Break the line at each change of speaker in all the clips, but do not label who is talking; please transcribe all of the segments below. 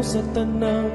sa tanang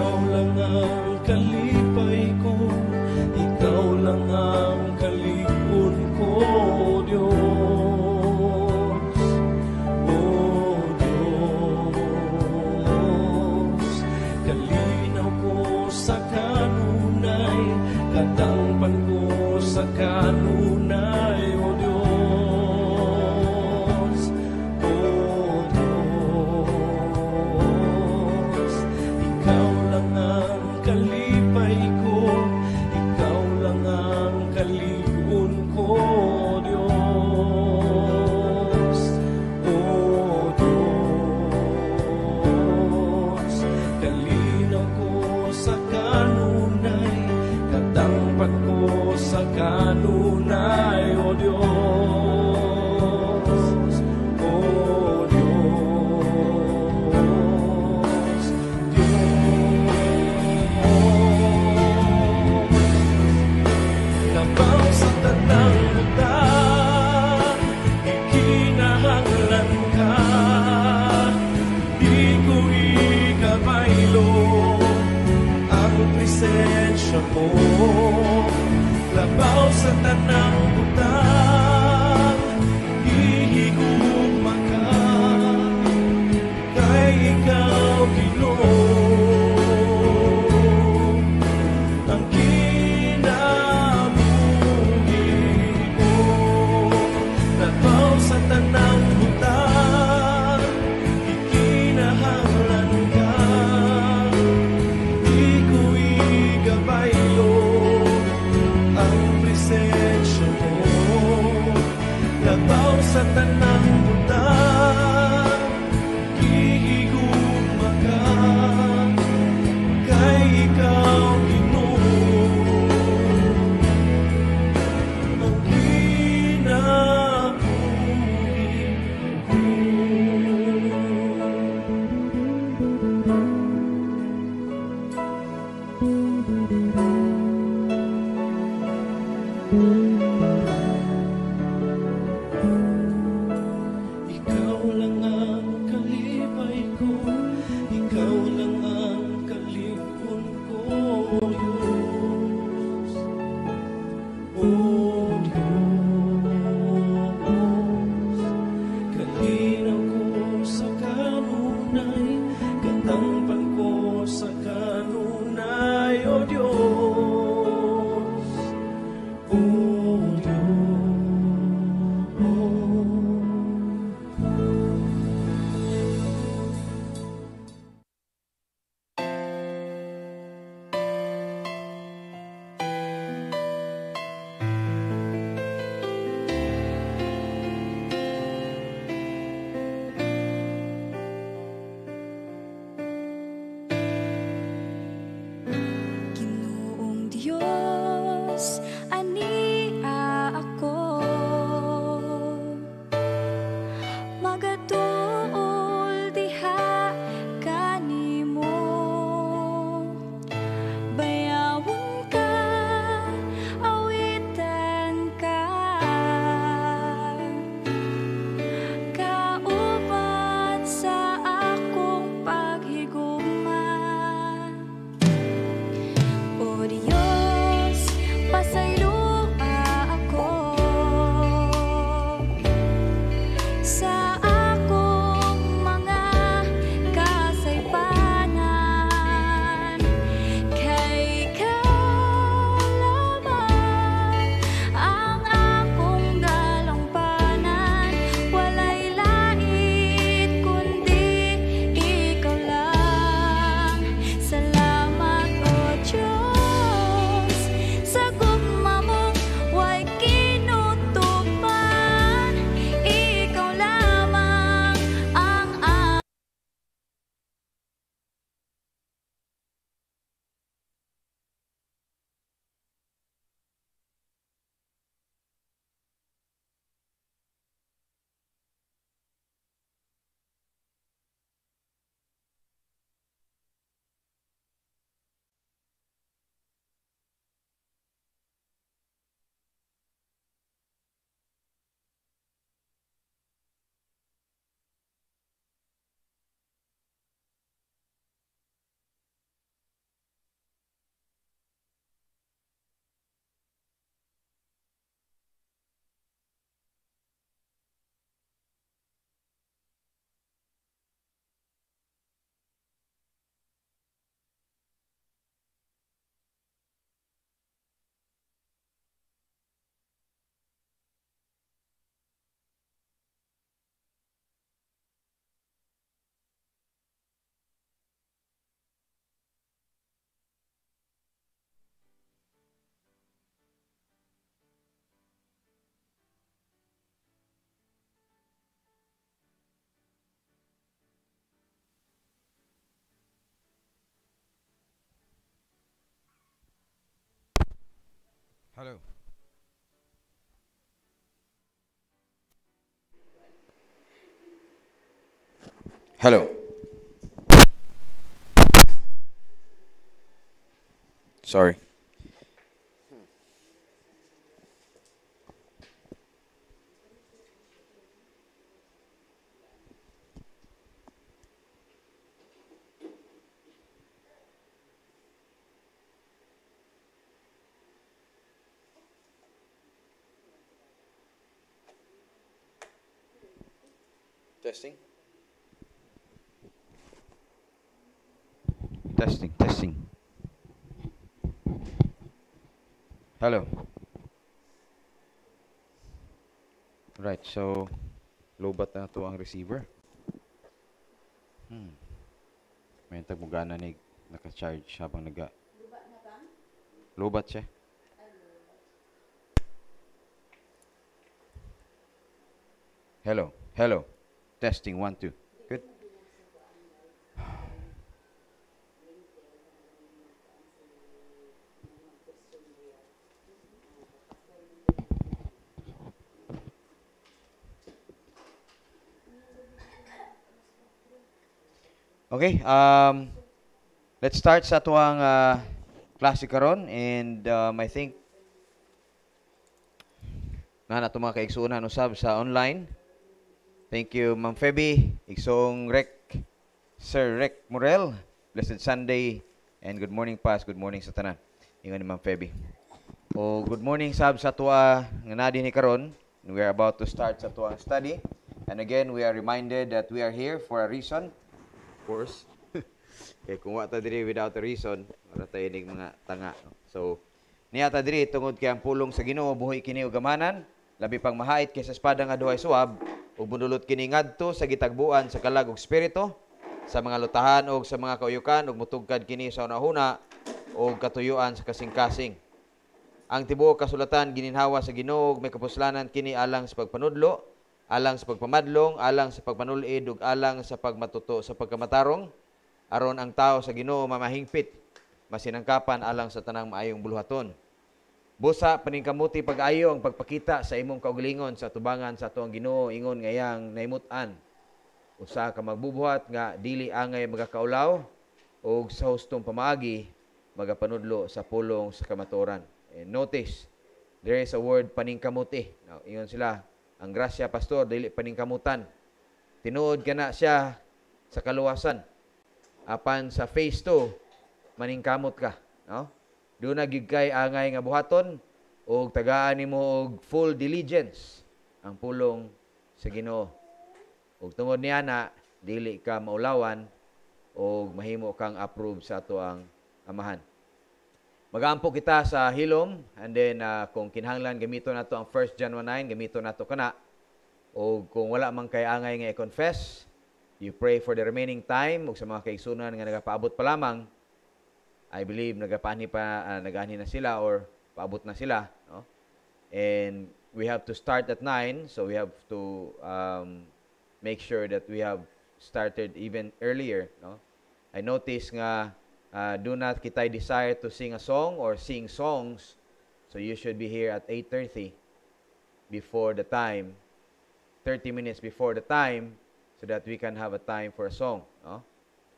ikaw lang ang kaligtasan
Hello.
Hello. Sorry. receiver. Hmm. May tag mo gana naka-charge habang naga. Lubat na bang? Lubat siya. Hello, hello. Testing 1 2. Okay, um, let's start sa tuwang uh, ah, klase karon and um, I think na nato mga kaigsuunan usab sa online. Thank you Ma'am Feby, Igsong Rec, Sir Rec Morel. Blessed Sunday and good morning Pas, good morning sa tanan. Ingon ni Ma'am Feby. O good morning sab sa tuwa nga nadi ni karon. We are about to start sa tuang study. And again, we are reminded that we are here for a reason course. Kay eh, kung wa ta diri without a reason, para tayo ining mga tanga. No? So, niya ta diri tungod kay ang pulong sa Ginoo buhi kini og gamanan, labi pang mahait kaysa espada nga duhay suab, ug bunulot kini ngadto sa gitagbuan sa kalag og espiritu, sa mga lutahan og sa mga kauyukan ug mutugkad kini sa unahuna og katuyuan sa kasing-kasing. Ang tibuok kasulatan gininhawa sa Ginoo may kapuslanan kini alang sa pagpanudlo alang sa pagpamadlong, alang sa pagpanulid, ug alang sa pagmatuto sa pagkamatarong, aron ang tao sa Ginoo mamahingpit, masinangkapan alang sa tanang maayong buluhaton. Busa paningkamuti pag-ayo ang pagpakita sa imong kaugalingon sa tubangan sa atuang Ginoo ingon ngayang naimutan. Usa ka magbubuhat nga dili angay magakaulaw og sa hustong pamaagi magapanudlo sa pulong sa kamatoran. And notice, there is a word paningkamuti. Now, ingon sila, ang grasya, pastor, dili paning kamutan. Tinuod ka na siya sa kaluwasan. Apan sa phase 2, maningkamot ka. No? Doon na gigkay angay nga buhaton o tagaan nimo og full diligence ang pulong sa Ginoo. Ug tungod niya na dili ka maulawan o mahimo kang approve sa ato ang amahan. Magampo kita sa hilom and then uh, kung kinahanglan gamito nato ang 1 John 1:9 gamito nato kana. O kung wala man kay angay nga i-confess, you pray for the remaining time ug sa mga kaigsunan nga nagapaabot pa lamang, I believe nagapani pa uh, ah, nagani na sila or paabot na sila, no? And we have to start at 9, so we have to um, make sure that we have started even earlier, no? I notice nga Uh, do not kitay desire to sing a song or sing songs. So you should be here at 8.30 before the time, 30 minutes before the time, so that we can have a time for a song. No?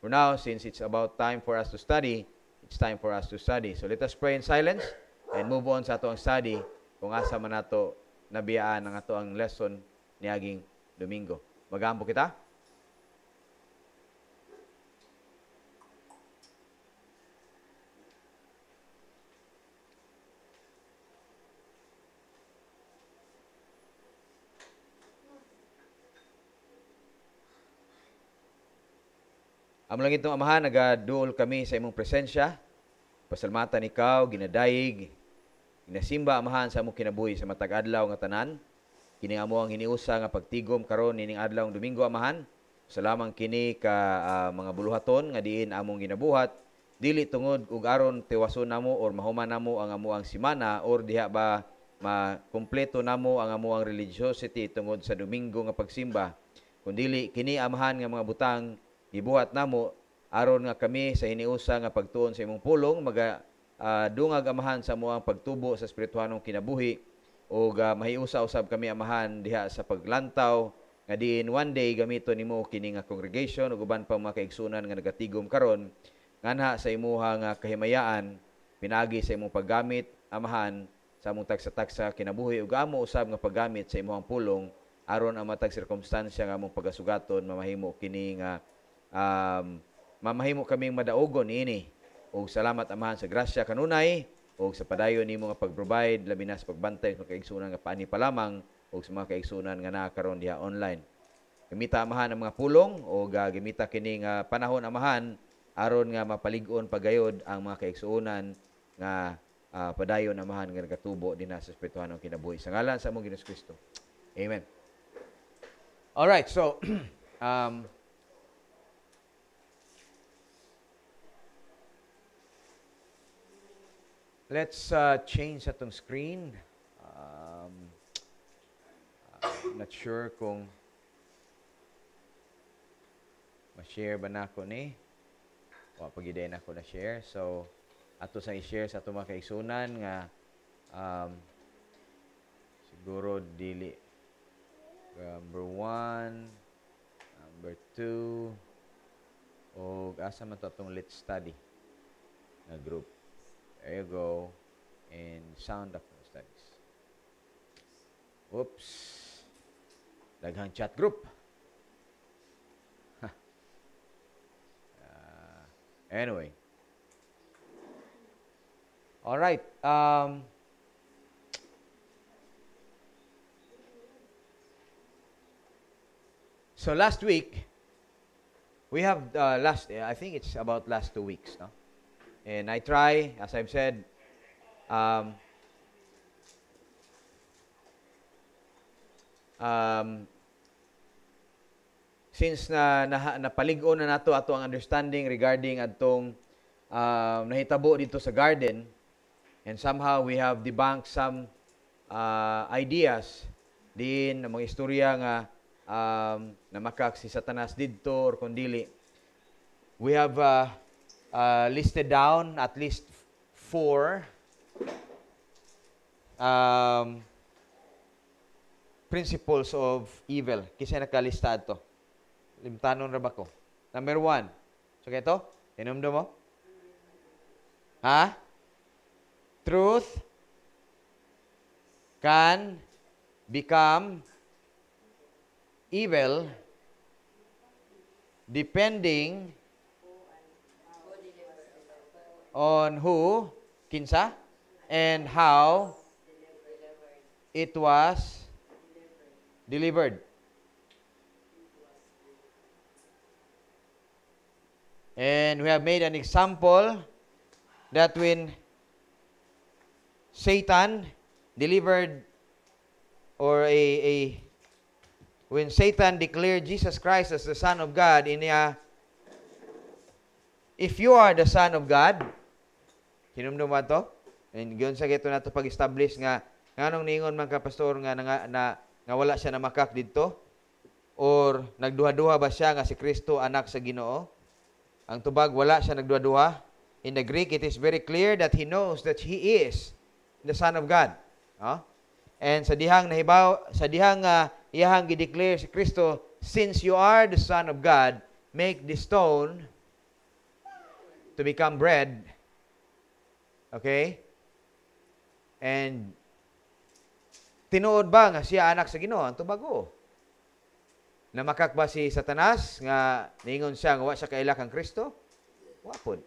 For now, since it's about time for us to study, it's time for us to study. So let us pray in silence and move on sa atong study kung asa man nato nabiyaan ang ato ang lesson niaging Domingo. Magampo kita. Amulang itong amahan, nagaduol kami sa imong presensya. Pasalamatan ikaw, ginadayig, ginasimba amahan sa among kinabuhi sa matag adlaw nga tanan. Kini amo ang hiniusa nga pagtigom karon nining adlaw ang Domingo amahan. Salamang kini ka uh, mga buluhaton nga diin among ginabuhat dili tungod ug aron tiwason namo or mahuman namo ang amuang semana or diha ba makumpleto namo ang amuang religiosity tungod sa Domingo nga pagsimba kundili kini amahan nga mga butang Gibuhat namo aron nga kami sa hiniusa nga pagtuon sa imong pulong maga uh, dungag amahan sa muang pagtubo sa espirituhanong kinabuhi o uh, mahiusa usab kami amahan diha sa paglantaw nga diin one day gamiton nimo kini nga congregation ug uban pa mga kaigsunan nga nagatigom karon nganha sa imuha nga kahimayaan pinagi sa imong paggamit amahan sa among taksa-taksa kinabuhi ug amo usab nga paggamit sa imong pulong aron ang matag sirkumstansya nga among pagasugaton mamahimo kini nga uh, um, mamahimo kaming madaogon ini. O salamat amahan sa grasya kanunay o sa padayon nimo nga pag-provide labi na sa pagbantay sa kaigsunan nga paani pa lamang o sa mga kaigsunan nga naa diha online. Gamita amahan ang mga pulong o gamita kining nga panahon amahan aron nga mapalig-on pagayod ang mga kaigsunan nga uh, padayon amahan nga nagatubo din na sa espirituhan ang kinabuhi. Sa ngalan sa among Ginoos Kristo. Amen. All right, so um, Let's uh, change atong screen. Um, I'm uh, not sure kung ma-share ba na ako ni. Wa pagiday na ko na share. So ato sa i-share sa ato mga kaigsunan nga um, siguro dili number 1 number 2 o asa man to atong let's study na group ergo, in sound of studies. Oops. Daghang chat group. uh, anyway. All right. Um, so last week, we have uh, last. I think it's about last two weeks, no? And I try, as I've said, um, um, since na, na napaligo na nato ato ang understanding regarding atong uh, nahitabo dito sa garden and somehow we have debunked some uh, ideas din ng mga istorya nga um, namakak si Satanas didto or kundili we have uh, uh, listed down at least four um, principles of evil. Kasi nakalista ito. Limtanon na ba ko? Number one. So, ito? Inumdo mo? Ha? Truth can become evil depending on on who, kinsa, and how it was delivered. And we have made an example that when Satan delivered or a, a when Satan declared Jesus Christ as the Son of God in a if you are the Son of God, Hinumdum to And gyon sa gito nato pag-establish nga nganong ningon man ka pastor nga na, na, nga wala siya na makak didto or nagduha-duha ba siya nga si Kristo anak sa Ginoo? Ang tubag wala siya nagduha-duha. In the Greek, it is very clear that he knows that he is the son of God. Huh? And sa dihang nahibaw, sa dihang uh, iyahang gideclare si Kristo, since you are the son of God, make this stone to become bread Okay? And tinuod ba nga siya anak sa Ginoo ang tubago? Namakak ba si Satanas nga ningon siya nga wa siya kaila kang Kristo? Wa pud.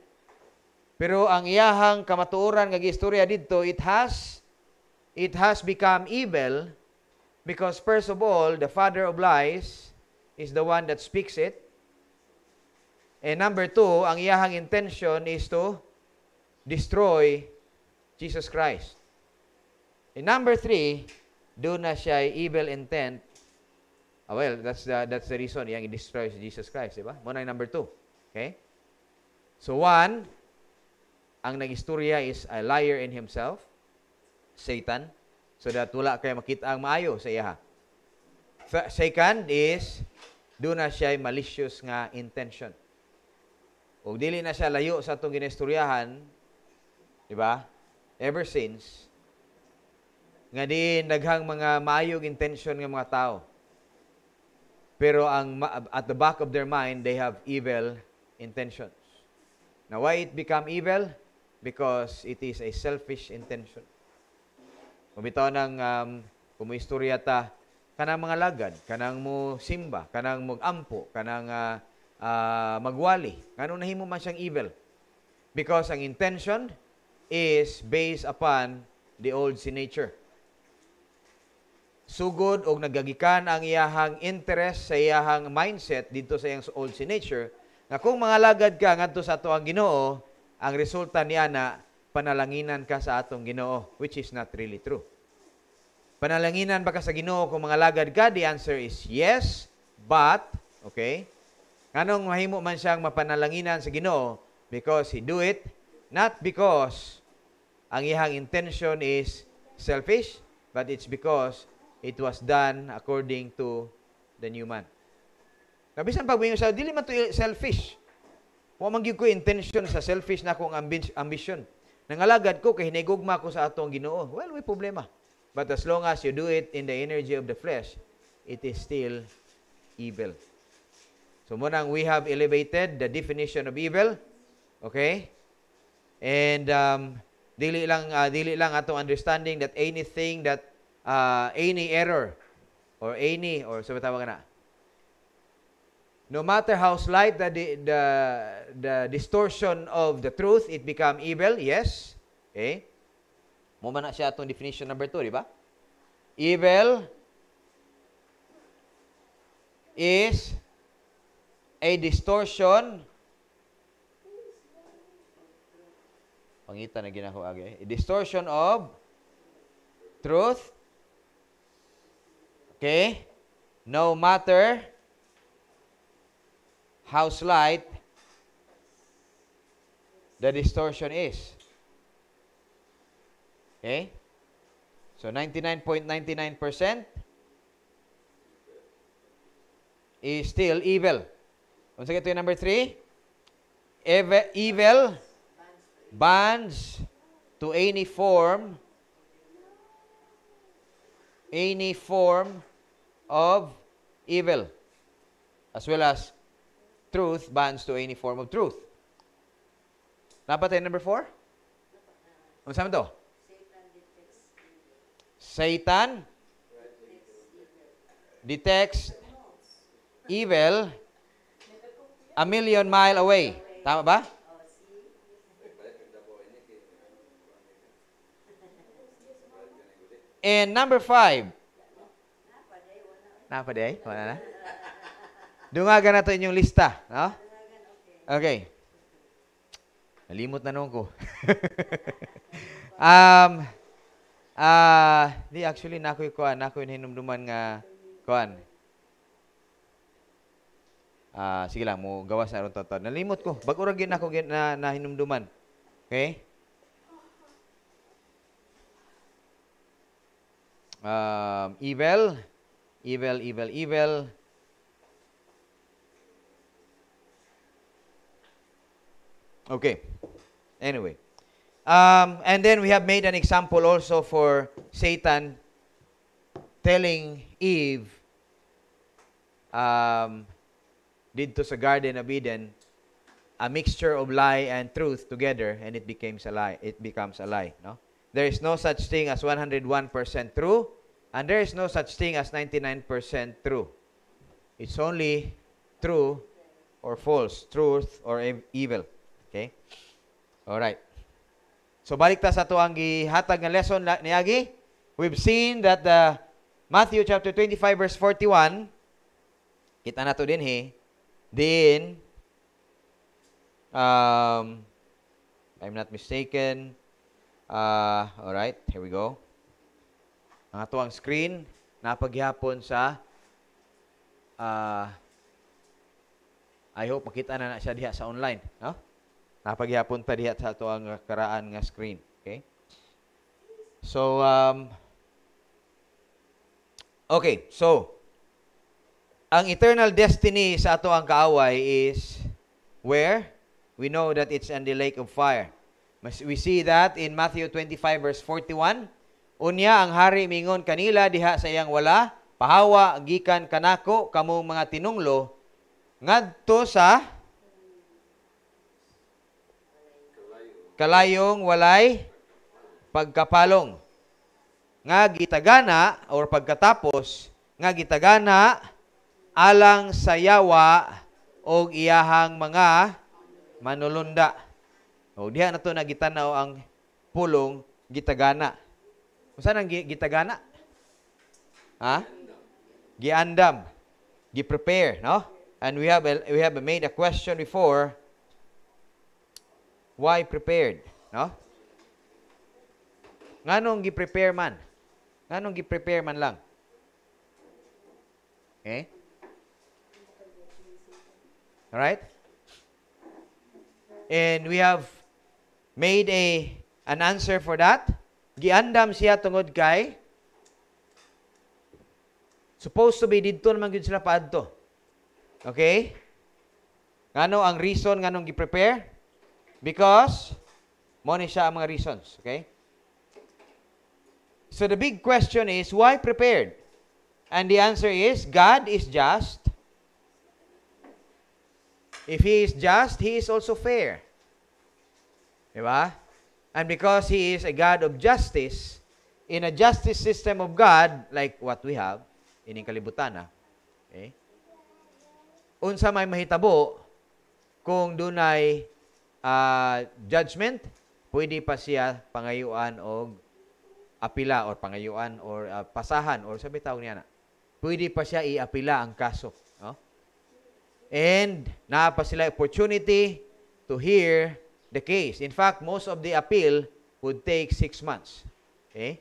Pero ang iyahang kamatuoran nga giistorya didto it has it has become evil because first of all the father of lies is the one that speaks it. And number two, ang iyahang intention is to destroy Jesus Christ. In number three, doon na siya evil intent. Ah, oh, well, that's the, that's the reason yang destroys Jesus Christ, di ba? Muna yung number two. Okay? So one, ang nagistorya is a liar in himself, Satan, so that wala kayo makita ang maayo sa iya. Second is, doon na siya malicious nga intention. Kung dili na siya layo sa itong ginestoryahan, Di ba? Ever since, nga di naghang mga mayog intention ng mga tao. Pero ang at the back of their mind, they have evil intentions. Now, why it become evil? Because it is a selfish intention. Mabitaw ng um, kumuistorya ta, kanang mga lagad, kanang mo simba, kanang mo ampo, kanang uh, uh, magwali. Ngano nahimo man siyang evil? Because ang intention, is based upon the old nature. Sugod og nagagikan ang iyahang interest sa iyahang mindset dito sa iyang old nature nga kung mga lagad ka ngadto sa ato ang Ginoo, ang resulta niya na panalanginan ka sa atong Ginoo, which is not really true. Panalanginan ba ka sa Ginoo kung mga lagad ka? The answer is yes, but, okay? Anong mahimo man siyang mapanalangin sa Ginoo because he do it Not because ang iyang intention is selfish, but it's because it was done according to the new man. Kabisan pagbuhing sa dili man to selfish. Wa man gyud ko intention sa selfish na akong ambition. Nangalagad ko kay hinigugma ko sa atong Ginoo. Well, may problema. But as long as you do it in the energy of the flesh, it is still evil. So munang we have elevated the definition of evil. Okay? And um, dili lang uh, dili lang atong understanding that anything that uh, any error or any or sa so tawag na no matter how slight the, the the distortion of the truth it become evil yes okay eh? mo man siya atong definition number 2 di ba evil is a distortion Pangita na ginahuagi. Eh. Distortion of truth. Okay? No matter how slight the distortion is. Okay? So 99.99% is still evil. Once again, Unsa kay number 3? Evil bonds to any form any form of evil as well as truth bonds to any form of truth. Dapat Napatay number four? Ano sa to? Satan detects evil a million mile away. Tama ba? And number five. day? Wala na? Dungagan na to inyong lista. No? Okay. Nalimot na nung ko. um, uh, di actually, nakoy ko, nakoy hinumduman nga kuan. Ah, uh, sige lang, mo gawas aron tatod. Nalimot ko. Bag-o ra gyud na, na hinumduman. Okay? um, evil, evil, evil. Okay. Anyway. Um, and then we have made an example also for Satan telling Eve um, did to sa Garden of Eden a mixture of lie and truth together and it becomes a lie. It becomes a lie. No? There is no such thing as 101% true and there is no such thing as 99% true. It's only true or false, truth or evil. Okay? All right. So balik ta sa to ang gihatag nga lesson niagi. We've seen that the Matthew chapter 25 verse 41 kita na to din he then. um I'm not mistaken uh all right here we go Ang ato screen napagyapon sa uh, I hope makita na na siya diha sa online, no? Napagyapon ta diha sa ato karaan nga screen, okay? So um Okay, so ang eternal destiny sa ato kaaway is where we know that it's in the lake of fire. We see that in Matthew 25 verse 41. Unya ang hari mingon kanila diha sa iyang wala pahawa gikan kanako kamong mga tinunglo ngadto sa kalayong walay pagkapalong nga gitagana or pagkatapos nga gitagana alang sayawa og iyahang mga manulunda. O diha na to nagitanaw ang pulong gitagana. Unsa nang gitagana? Ha? Giandam. Gi-prepare, no? And we have a, we have made a question before. Why prepared, no? Nganong gi-prepare man? Nganong gi-prepare man lang? Eh? All right? And we have made a an answer for that giandam siya tungod kay supposed to be didto naman gyud sila paadto. Okay? Ngano ang reason nganong gi-prepare? Because mo siya ang mga reasons, okay? So the big question is why prepared? And the answer is God is just. If he is just, he is also fair. Di ba? And because He is a God of justice, in a justice system of God, like what we have, ining kalibutan na, ah. okay? unsa may mahitabo kung dunay uh, judgment, pwede pa siya pangayuan og apila or pangayuan or uh, pasahan or sabi tawag niya na. Pwede pa siya iapila ang kaso. No? And na pa sila opportunity to hear the case. In fact, most of the appeal would take six months. Okay?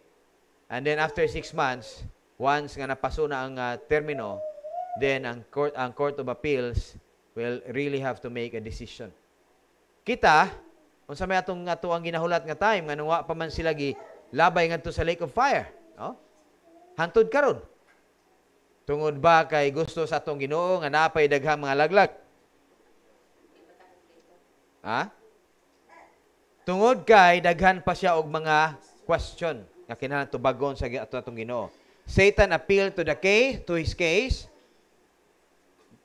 And then after six months, once nga napaso na ang uh, termino, then ang court, ang court of appeals will really have to make a decision. Kita, kung sa may atong ato ang ginahulat nga time, nga nunga pa man sila gi labay ngadto sa lake of fire. No? Hantod karon. Tungod ba kay gusto sa atong Ginoo nga napay daghang mga laglag? Ha? Tungod kay daghan pa siya og mga question nga kinahanglan tubagon sa ato atong Ginoo. Satan appealed to the case, to his case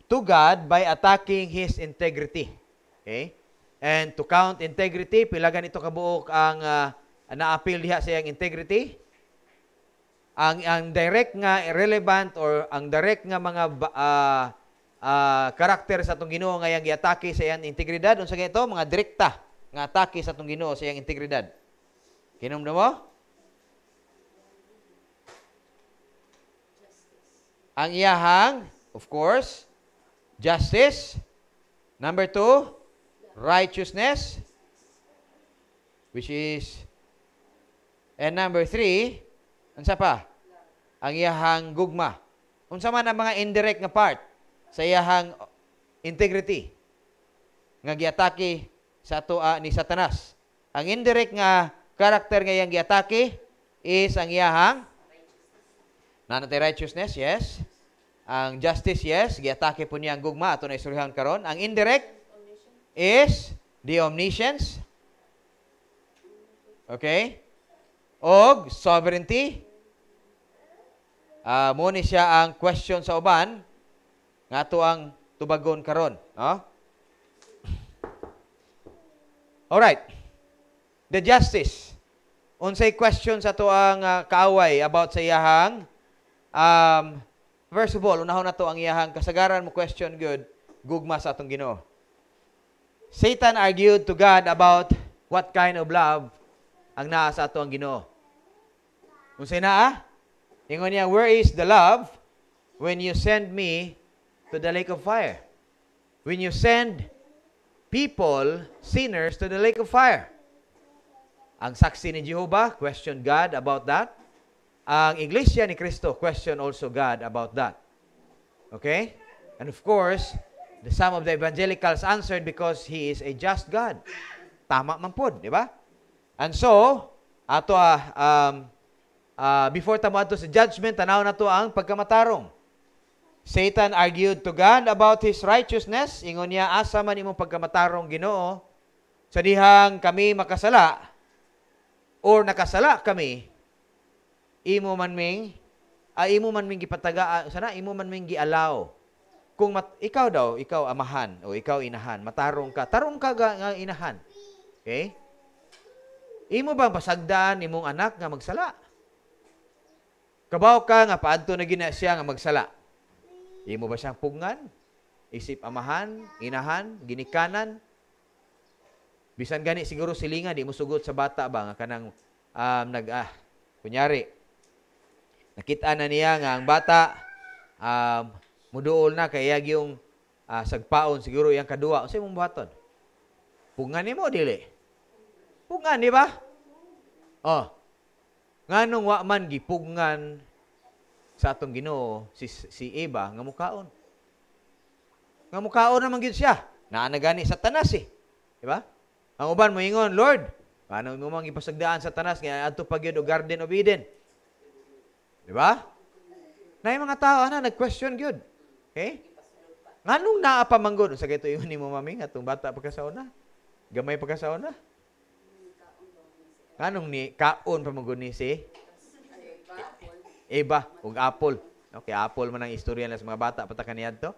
to God by attacking his integrity. Okay? And to count integrity, pila ganito kabuok ang uh, na-appeal diha sa iyang integrity. Ang ang direct nga irrelevant or ang direct nga mga uh, uh, karakter sa atong Ginoo nga yang giatake sa iyang integridad unsa gayto mga direkta nga atake sa atong Ginoo sa iyang integridad. Kinumdo mo? Ang iyahang, of course, justice. Number two, righteousness, which is, and number three, unsa pa? Ang iyahang gugma. Unsa man ang mga indirect nga part sa iyahang integrity nga giatake sa atoa ni Satanas. Ang indirect nga karakter nga iyang giatake is ang iyahang nanatay righteousness, yes. Ang justice, yes. Giatake po niya ang gugma ato na isurihan karon. Ang indirect is the omniscience. Okay? Og sovereignty. Uh, muna siya ang question sa uban nga ato ang tubagon karon. No? Alright. The justice. Unsay question sa to ang uh, kaaway about sa iyahang um, first of all, unahon na to ang iyahang kasagaran mo question good gugma sa atong Ginoo. Satan argued to God about what kind of love ang naa sa ato ang Ginoo. Unsay naa? Ingon niya, where is the love when you send me to the lake of fire? When you send people, sinners, to the lake of fire. Ang saksi ni Jehovah question God about that. Ang iglesia ni Kristo question also God about that. Okay? And of course, the some of the evangelicals answered because He is a just God. Tama man po, di ba? And so, ato ah, um, uh, before tamo ato sa judgment, tanaw na to ang pagkamatarong. Satan argued to God about his righteousness. Ingon niya, asa man imong pagkamatarong ginoo, sa dihang kami makasala, or nakasala kami, imo man ming, ay ah, imo man ming gipataga, ah, sana imo man ming gialaw. Kung mat, ikaw daw, ikaw amahan, o ikaw inahan, matarong ka, tarong ka nga inahan. Okay? Imo bang pasagdaan imong anak nga magsala? Kabaw ka nga paadto na gina siya nga magsala. baca bersampungan, isip amahan, inahan, gini kanan. Bisan ganik siguro silingan di musugot sa bata bang. Kanang um, nag, ah, kunyari. Nakita na niya nga ang bata, um, muduol na kaya yung uh, ah, sagpaon siguro yung kadua. Ano mong baton? Pungan ni mo, dili. Pungan, di ba? Oh. Nga nung wakman, gipungan, sa atong Ginoo si si Eva nga mukaon. Nga mukaon naman gyud siya. Naa na gani Satanas eh. Di ba? Ang uban mo ingon, Lord, paano mo mang ipasagdaan Satanas nga adto pa gyud og Garden of Eden? Di ba? Naay mga tao ana nag-question gyud. Okay? Nganong naa pa manggod sa gayto iyon nimo mami nga atong bata na? Gamay na? Nganong ni kaon pa manggod ni si Eva ug Apple. Okay, Apple man ang istorya nila sa mga bata Pataka pata kaniadto.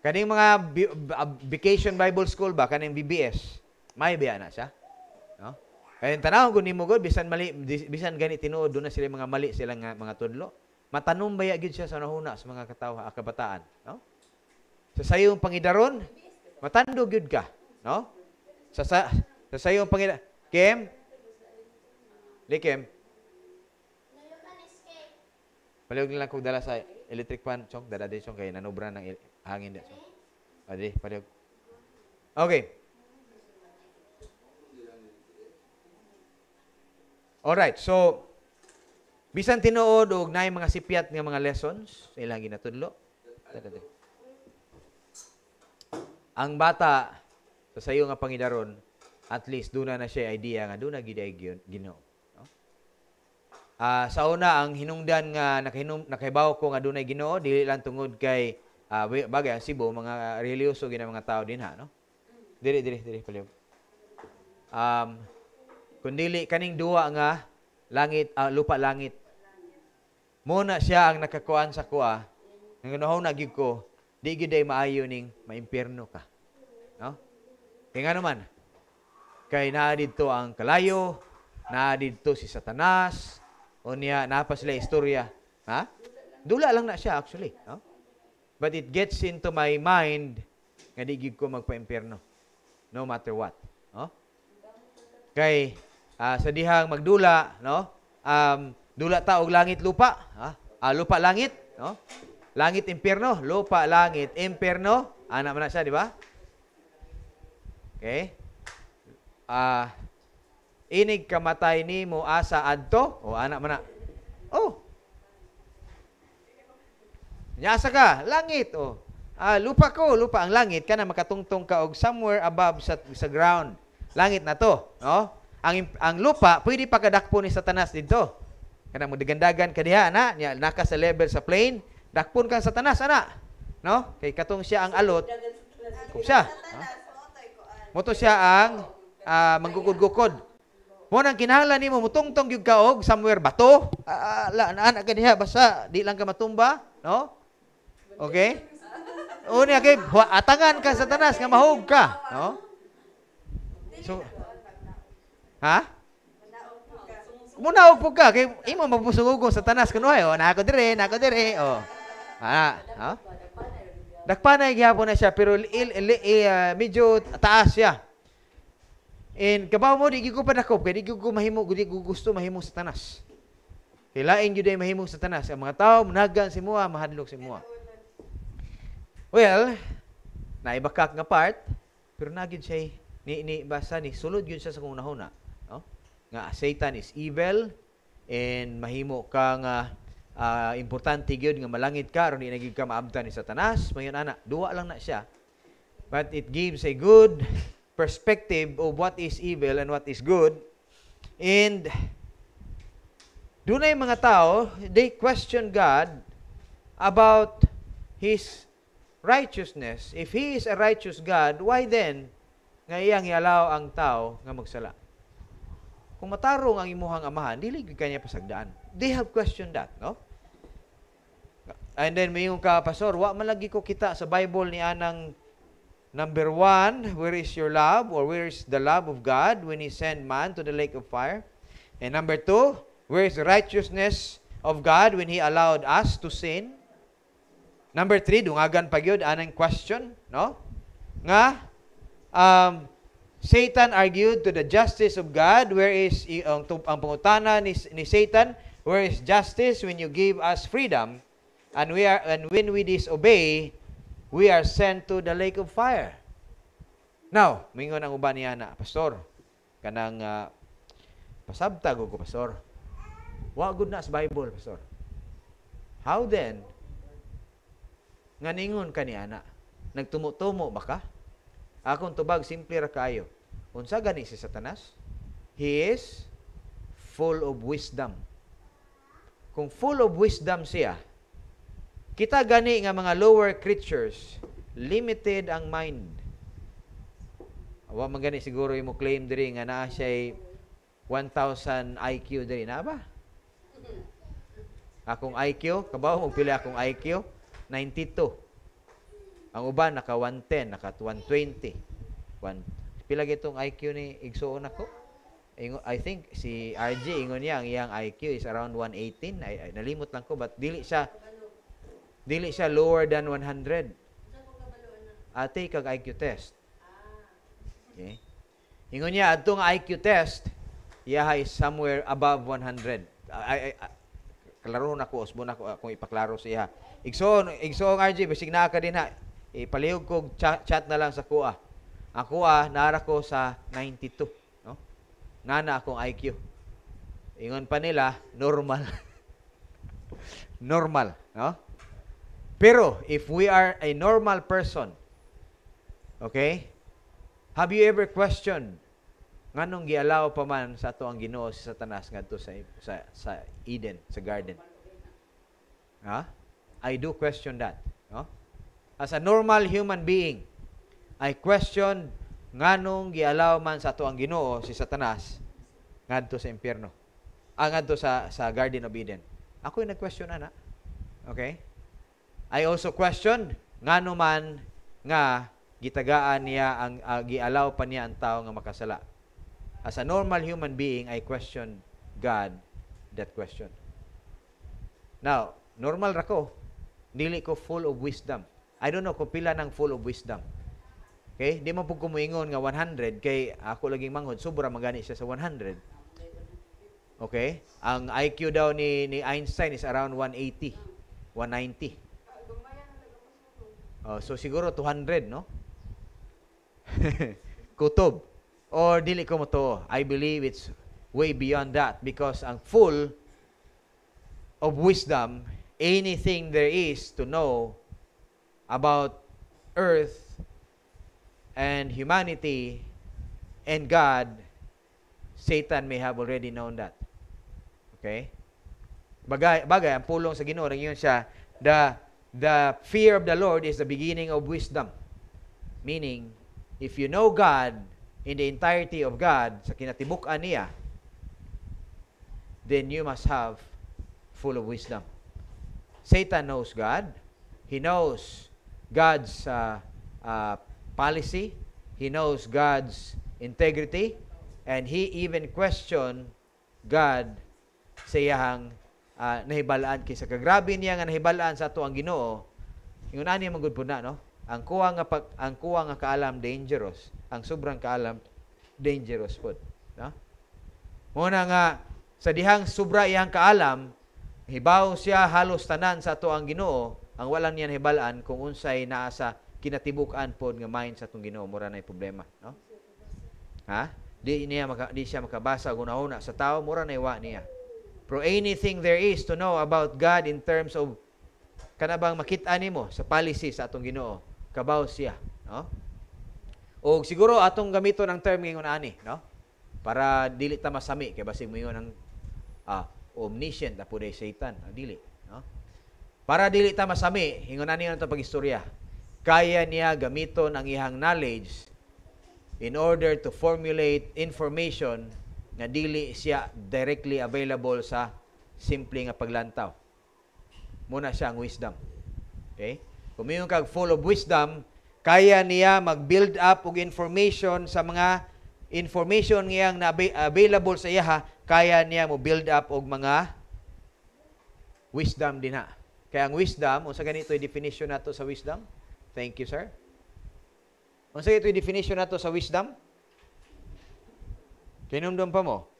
Kaning mga vacation Bible school ba kaning BBS, may biya na siya. No? Kaya tanaw ko nimo gud bisan mali bisan gani tinuod na sila mga mali sila nga mga tudlo. Matanom baya gyud siya sa nahuna sa mga katawa ah, kabataan, no? Sa sayong pangidaron, matando gyud ka, no? Sa sa, sa sayong pangidaron, Kim? Likim? Palihog lang kog dala sa electric fan, chong, dala din chong, kay nanubra ng hangin na, chong. Adi, palihog. Okay. Alright, so, bisan tinuod og naay mga sipiat nga mga lessons, ilang ginatudlo. Ang bata, sa iyo nga pangidaron, at least duna na siya idea nga duna gid ay Ginoo. Uh, sa una ang hinungdan nga nakahinum, nakahibaw ko nga dunay Ginoo dili lang tungod kay uh, bagay ang Cebu mga reliyoso gina mga tao din ha no. Dili dili dili palihog. Um kundili kaning duwa nga langit uh, lupa langit. Muna siya ang nakakuan sa kuha. Ang ganahaw na ko di giday maayo ning maimpierno ka. No? Kaya nga naman, kay naa dito ang kalayo, naa dito si Satanas, o niya, napa sila istorya. Ha? Dula lang na siya actually. No? But it gets into my mind nga di ko magpa-impierno. No matter what. No? Kay uh, sa dihang magdula, no? Um, dula ta og langit lupa, ha? Ah, lupa langit, no? Langit impierno, lupa langit impierno. Anak man siya, di ba? Okay? Ah, uh, inig kamatay nimo asa adto o ana mana na. Oh. Nyasa ka, langit oh. Ah, lupa ko, lupa ang langit kana makatungtong ka og somewhere above sa sa ground. Langit na to, no? Ang ang lupa pwede pa kadakpon ni Satanas didto. Kana mo digandagan kadiha na, niya naka sa level sa plane, dakpon kang Satanas ana. No? Kay katong siya ang alot. Kung siya. No? Ah. Moto siya ang uh, ah, manggugod-gukod mo nang kinahanglan nimo mutungtong gyud ka og somewhere bato. ala ah, ah, la ana ka diha basta di lang ka matumba, no? Okay? Una kay atangan ka sa tanas nga mahog ka, no? So Ha? Muna og ka kay imo mabusugugon sa tanas kuno ayo, eh, oh, na ako dire, na ako dire, oh. Ah, ha? Huh? Nagpanay gihapon na siya pero il, il, il, uh, medyo taas siya. And kabaw mo, di ko padakop, kaya di ko mahimo, di ko gusto mahimo sa tanas. Kaya yun ay mahimo sa tanas. Ang mga tao, managan si mua, mahadlok si mua. Well, naibakak nga part, pero nagyod siya ni, ni basa ni sulod yun siya sa kong nahuna. No? Nga Satan is evil and mahimo ka nga uh, importante gyud nga malangit ka aron inagig ka maabtan ni Satanas, mayon ana, duwa lang na siya. But it gives a good perspective of what is evil and what is good. And doon ay mga tao, they question God about His righteousness. If He is a righteous God, why then nga iyang ialaw ang tao nga magsala? Kung matarong ang imuhang amahan, dili kanya pasagdaan. They have questioned that, no? And then mayong ka, Pastor, wa man lagi ko kita sa Bible ni Anang Number one, where is your love or where is the love of God when He sent man to the lake of fire? And number two, where is the righteousness of God when He allowed us to sin? Number three, dungagan pag yun, anang question, no? Nga, um, Satan argued to the justice of God, where is, ang, ang pangutana ni, ni Satan, where is justice when you give us freedom? And, we are, and when we disobey, we are sent to the lake of fire. Now, mingon ang uban niya na, Pastor, kanang uh, pasabtag ko, Pastor. Wa good na sa Bible, Pastor. How then, nga ningon ka ni ana, nagtumutumo ba ka? Akong tubag, simple ra kaayo. Unsa gani si Satanas? He is full of wisdom. Kung full of wisdom siya, Kita gani nga mga lower creatures, limited ang mind. Wa man gani siguro imo claim diri nga naa siya 1000 IQ diri na ba? Akong IQ, kabaw mo pili akong IQ 92. Ang uban naka 110, naka 120. One, pila gitong IQ ni igsuon ako? I think si RJ ingon niya ang iyang IQ is around 118. nalimot lang ko but dili siya Dili siya lower than 100. Ate, kag IQ test. Okay? Ingon niya, atong IQ test, yahay somewhere above 100. Ah, ay, ay, ah, klaro na ko, osmo na ko, ah, kung ipaklaro siya. Igsoon, igsoon, RJ, bisig na ka din ha. Ipalihog ko, chat, chat na lang sa kuha. Ang kuha, nara ko sa 92. No? Nana akong IQ. Ingon pa nila, normal. normal. No? Pero if we are a normal person, okay? Have you ever questioned nganong gialaw pa man sa ato ang Ginoo si Satanas ngadto sa sa sa Eden, sa garden? Ha? Huh? I do question that, no? As a normal human being, I question nganong gialaw man sa ato ang Ginoo si Satanas ngadto sa impierno. Ah, ngadto sa sa Garden of Eden. Ako yung nag-question ana. Okay? I also question ngano man nga gitagaan niya ang uh, gialaw pa niya ang tao nga makasala. As a normal human being, I question God that question. Now, normal ra ko. Dili ko full of wisdom. I don't know kung pila ng full of wisdom. Okay? Di man po kumuingon nga 100 kay ako laging manghod. Sobra magani siya sa 100. Okay? Ang IQ daw ni, ni Einstein is around 180. 190. Oh, so siguro 200, no? Kutob. Or dili ko mo to. I believe it's way beyond that because ang full of wisdom, anything there is to know about earth and humanity and God, Satan may have already known that. Okay? Bagay, bagay ang pulong sa Ginoo, yun siya, the the fear of the Lord is the beginning of wisdom. Meaning, if you know God in the entirety of God, sa kinatibukan niya, then you must have full of wisdom. Satan knows God. He knows God's uh, uh, policy. He knows God's integrity. And he even questioned God sa iyahang uh, nahibalaan kaysa kagrabe niya nga nahibalaan sa ato ang Ginoo ingon ani man gud na no ang kuha nga pag ang kuha nga kaalam dangerous ang sobrang kaalam dangerous pod no mo na nga sa dihang sobra iyang kaalam hibaw siya halos tanan sa ato ang Ginoo ang wala niya nahibalaan kung unsay naa sa kinatibukan pod nga mind sa atong Ginoo mura nay problema no ha di niya maka, di siya makabasa gunahuna sa tao mura nay wa niya Pro anything there is to know about God in terms of kanabang makita nimo sa policy sa atong Ginoo. Kabaw siya, no? O siguro atong gamiton ang term ngayon ani, no? Para dili ta masami kay mo moingon ang ah, omniscient na puday Satan, no? dili, no? Para dili ta masami, hingon ani ang pagistorya. Kaya niya gamiton ang ihang knowledge in order to formulate information nga dili siya directly available sa simple nga paglantaw. Muna siya ang wisdom. Okay? Kung mayon kag full of wisdom, kaya niya mag-build up og information sa mga information ngayang na available sa iya, kaya niya mo build up og mga wisdom din na. Kaya ang wisdom, unsa ganito yung definition nato sa wisdom? Thank you, sir. Unsa ito yung definition nato sa wisdom? Kinumdum pa mo?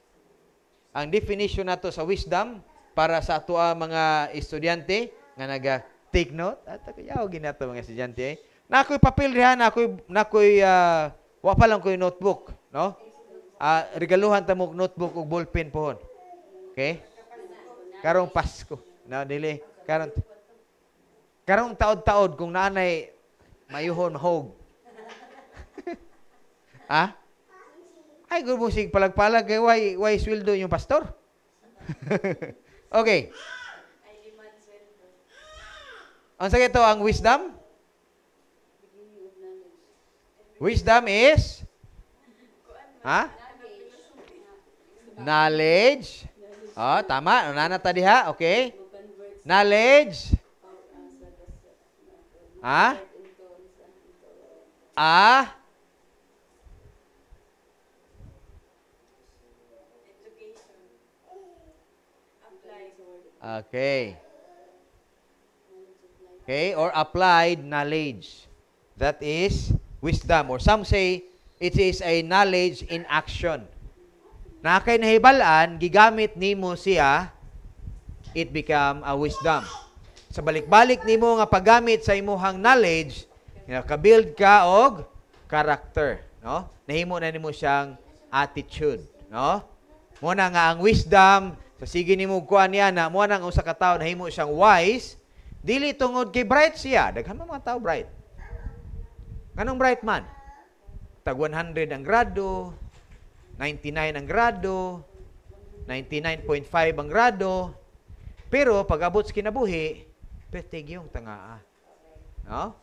Ang definition nato sa wisdom para sa atoa ah, mga estudyante nga naga take note at ah, ako yaw ginato mga estudyante eh. Na ako'y papel diha na ako'y na ako'y uh, ah, wa pa lang ko'y notebook, no? Uh, regaluhan ta mo notebook ug ballpen pohon. Okay? Karong Pasko. Na no, dili karong karong taod-taod kung naanay mayuhon mahog. ah? Ay, guru sig palagpalag kay eh, why why sweldo yung pastor? okay. Ang sa ito ang wisdom? Wisdom is Ha? Knowledge. Oh, tama. Nana tadi ha. Okay. Knowledge. Ah? Ah? Okay. Okay, or applied knowledge. That is wisdom. Or some say, it is a knowledge in action. Na kay nahibalaan, gigamit nimo siya, it become a wisdom. Sa balik-balik nimo nga paggamit sa imuhang knowledge, nakabuild ka og character, no? Nahimo na ni mo siyang attitude, no? Muna nga ang wisdom So sige ni mo kuan niya na mo nang usa ka tawo himo siyang wise dili tungod kay bright siya. Daghan man mga tao bright. Anong bright man? Tag 100 ang grado, 99 ang grado, 99.5 ang grado. Pero pag abot sa kinabuhi, petig yung tanga. No?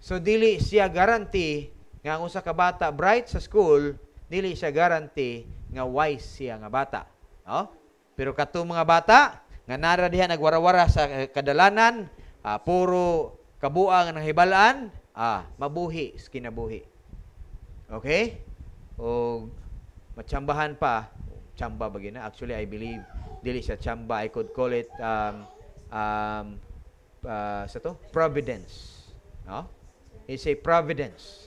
So dili siya garanti nga ang usa ka bata bright sa school, dili siya garanti nga wise siya nga bata. No? Oh, pero kato mga bata, nga nara nagwarawara sa eh, kadalanan, ah, puro kabuang ng hibalaan, ah, mabuhi kinabuhi. Okay? O matsambahan pa, chamba ba gina? Actually, I believe, dili sa chamba, I could call it, um, um, uh, sa to? Providence. No? It's a providence.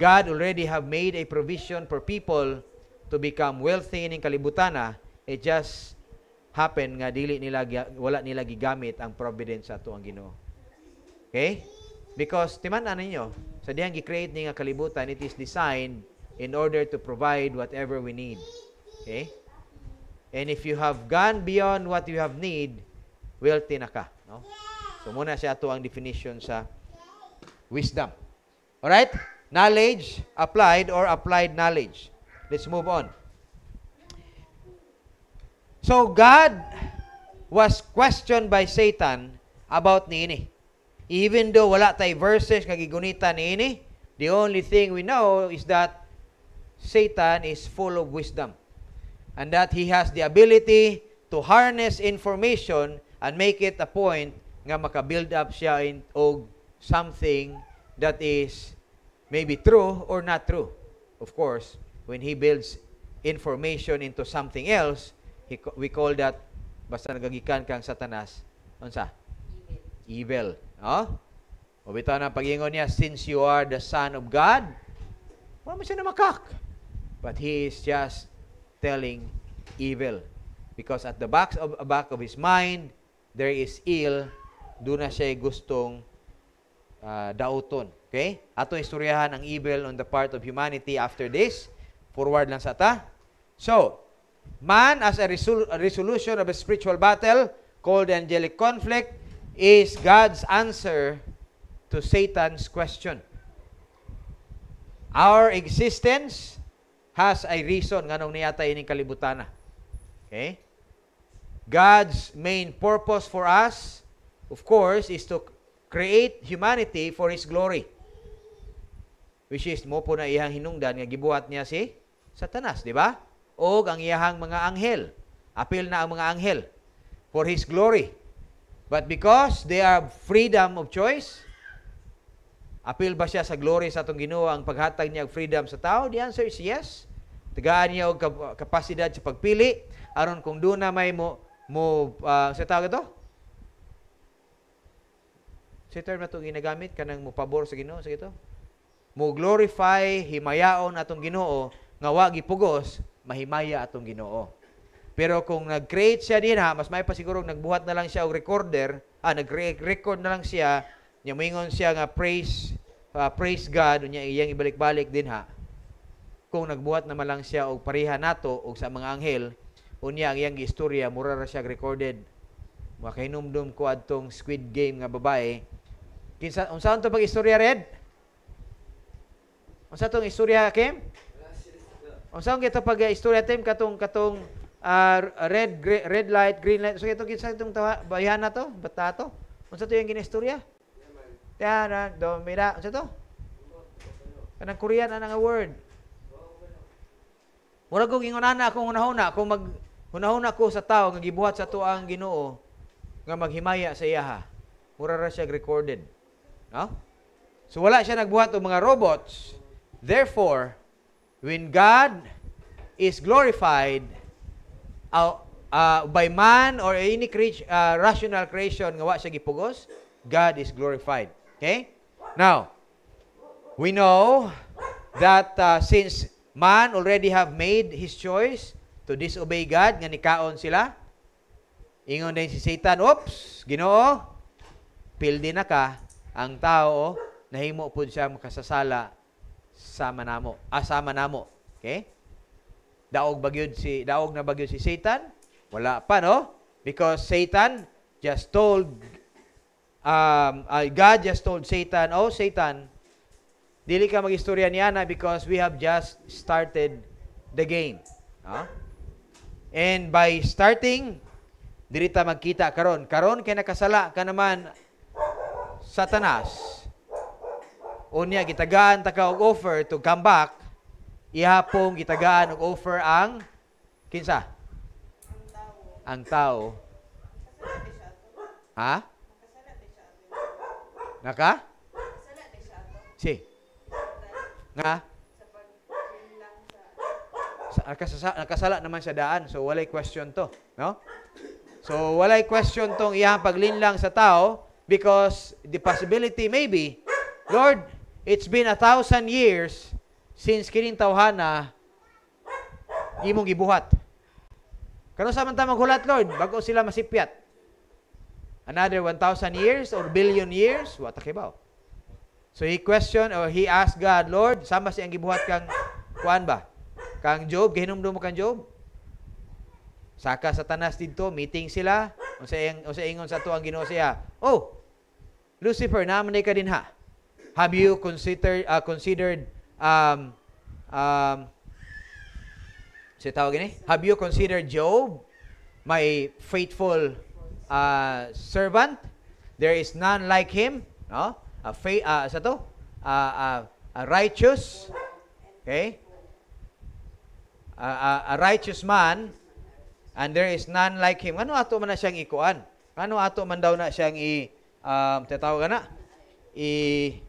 God already have made a provision for people to become wealthy in kalibutana, it just happen nga dili nila wala nila gigamit ang providence ato ang Ginoo. Okay? Because timan-an ninyo, sa diyang gi-create ni nga kalibutan, it is designed in order to provide whatever we need. Okay? And if you have gone beyond what you have need, wealthy na ka. No? So muna siya ato ang definition sa wisdom. All right? Knowledge, applied or applied knowledge. Let's move on. So God was questioned by Satan about niini. Even though wala tay verses nga gigunita niini, the only thing we know is that Satan is full of wisdom and that he has the ability to harness information and make it a point nga maka-build up siya in og something that is maybe true or not true. Of course, when he builds information into something else, we call that, basta nagagikan kang satanas, unsa? Evil. Evil. Oh? O na pagingon niya, since you are the Son of God, wala mo siya namakak. But he is just telling evil. Because at the back of, back of his mind, there is ill, doon na siya gustong uh, dauton. Okay? Ato istoryahan ang evil on the part of humanity after this. Forward lang sa ta. So, Man, as a resol- resolution of a spiritual battle called the angelic conflict, is God's answer to Satan's question. Our existence has a reason nganong niyata ining kalibutana. Okay? God's main purpose for us, of course, is to create humanity for His glory. Which is mo po na iyang hinungdan nga gibuhat niya si Satanas, di ba? o ang iyahang mga anghel. Apil na ang mga anghel for His glory. But because they are freedom of choice, apil ba siya sa glory sa atong Ginoo ang paghatag niya og freedom sa tao? The answer is yes. Tagaan niya og kapasidad sa pagpili aron kung do na may mo mo uh, sa tawag ito? Sa term na itong ginagamit, kanang mo pabor sa Ginoo, sa ito? Mo glorify, himayaon atong Ginoo, nga wagi pugos mahimaya atong Ginoo. Pero kung nag-create siya din ha, mas may pa siguro nagbuhat na lang siya og recorder, ah, nag-record na lang siya, niya moingon siya nga praise uh, praise God unya iyang ibalik-balik din ha. Kung nagbuhat na lang siya og pareha nato og sa mga anghel, unya ang iyang istorya mura ra siya recorded. Makahinumdum ko atong Squid Game nga babae. Kinsa unsa unta pag istorya red? Unsa tong istorya Kim? Unsaon kita pag istorya eh, time katong katong uh, red gray, red light, green light. So ito kinsa itong tawa, bayan na to, bata to. Unsa to yung ginistorya? Tara, do mira, unsa to? Kanang Korean ana nga word. Murag ko gingunana akong unahuna kung mag hunahuna ko sa tao nga gibuhat sa to ang Ginoo nga maghimaya sa iyaha. Mura ra siya recorded. No? So wala siya nagbuhat og mga robots. Therefore, When God is glorified uh, uh, by man or any creature, uh, rational creation nga wa gipugos, God is glorified. Okay? Now, we know that uh, since man already have made his choice to disobey God, nga nikaon sila, ingon din si Satan, Oops, ginoo, pildi na ka, ang tao, nahimo po siya makasasala sama namo. Asama ah, namo. Okay? Daog bagyod si daog na bagyod si Satan? Wala pa no? Because Satan just told um, uh, God just told Satan, "Oh Satan, dili ka magistorya ni ana because we have just started the game." No? And by starting diri ta magkita karon. Karon kay nakasala ka naman Satanas. Unya, gitagaan taka og offer to come back, ihapong gitagaan og offer ang kinsa? Ang tao. Ha? Naka? Si. Nga? Nakasasa, nakasala naman sa daan, so walay question to. No? So walay question tong iyang paglinlang sa tao because the possibility maybe, Lord, it's been a thousand years since kining tawhana imong gibuhat. Kano sa man maghulat Lord bago sila masipyat. Another 1000 years or billion years, what kibaw. So he questioned or he asked God, Lord, sama siya ang gibuhat kang kuan ba? Kang Job, gihinumdum mo kang Job? Saka Satanas didto, meeting sila. Unsa ang ingon sa tuang Ginoo siya? Oh, Lucifer, naman ka din ha. Have you considered uh, considered um um si tawag ni? Eh? Have you considered Job, my faithful uh, servant? There is none like him, no? A faith uh, sa to? Uh, uh, a righteous, okay? A, a, a righteous man, and there is none like him. Ano ato man na siyang ikuan? Ano ato man daw na siyang i, um, tatawag na? I,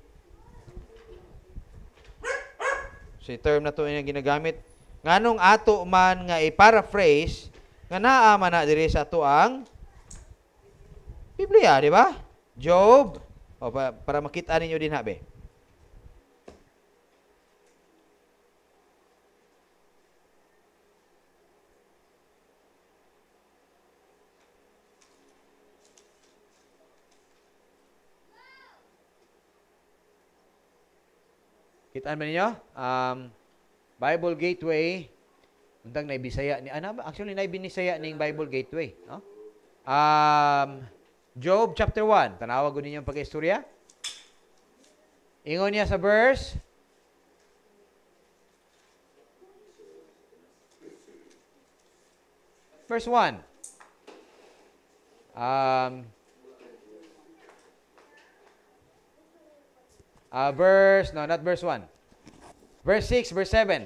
So, yung term na to yung ginagamit. Nganong ato man nga i-paraphrase, nga naa na diri sa ato ang Biblia, di ba? Job. O, para, para makita ninyo din, habe. ano niyo? Um, Bible Gateway. Untang naibisaya ni ana actually naibinisaya ning Bible Gateway, no? Um, Job chapter 1. Tanawag gud ninyo pag-istorya. Ingon niya sa verse First one. Um, uh, verse, no, not verse 1. Verse 6, verse 7.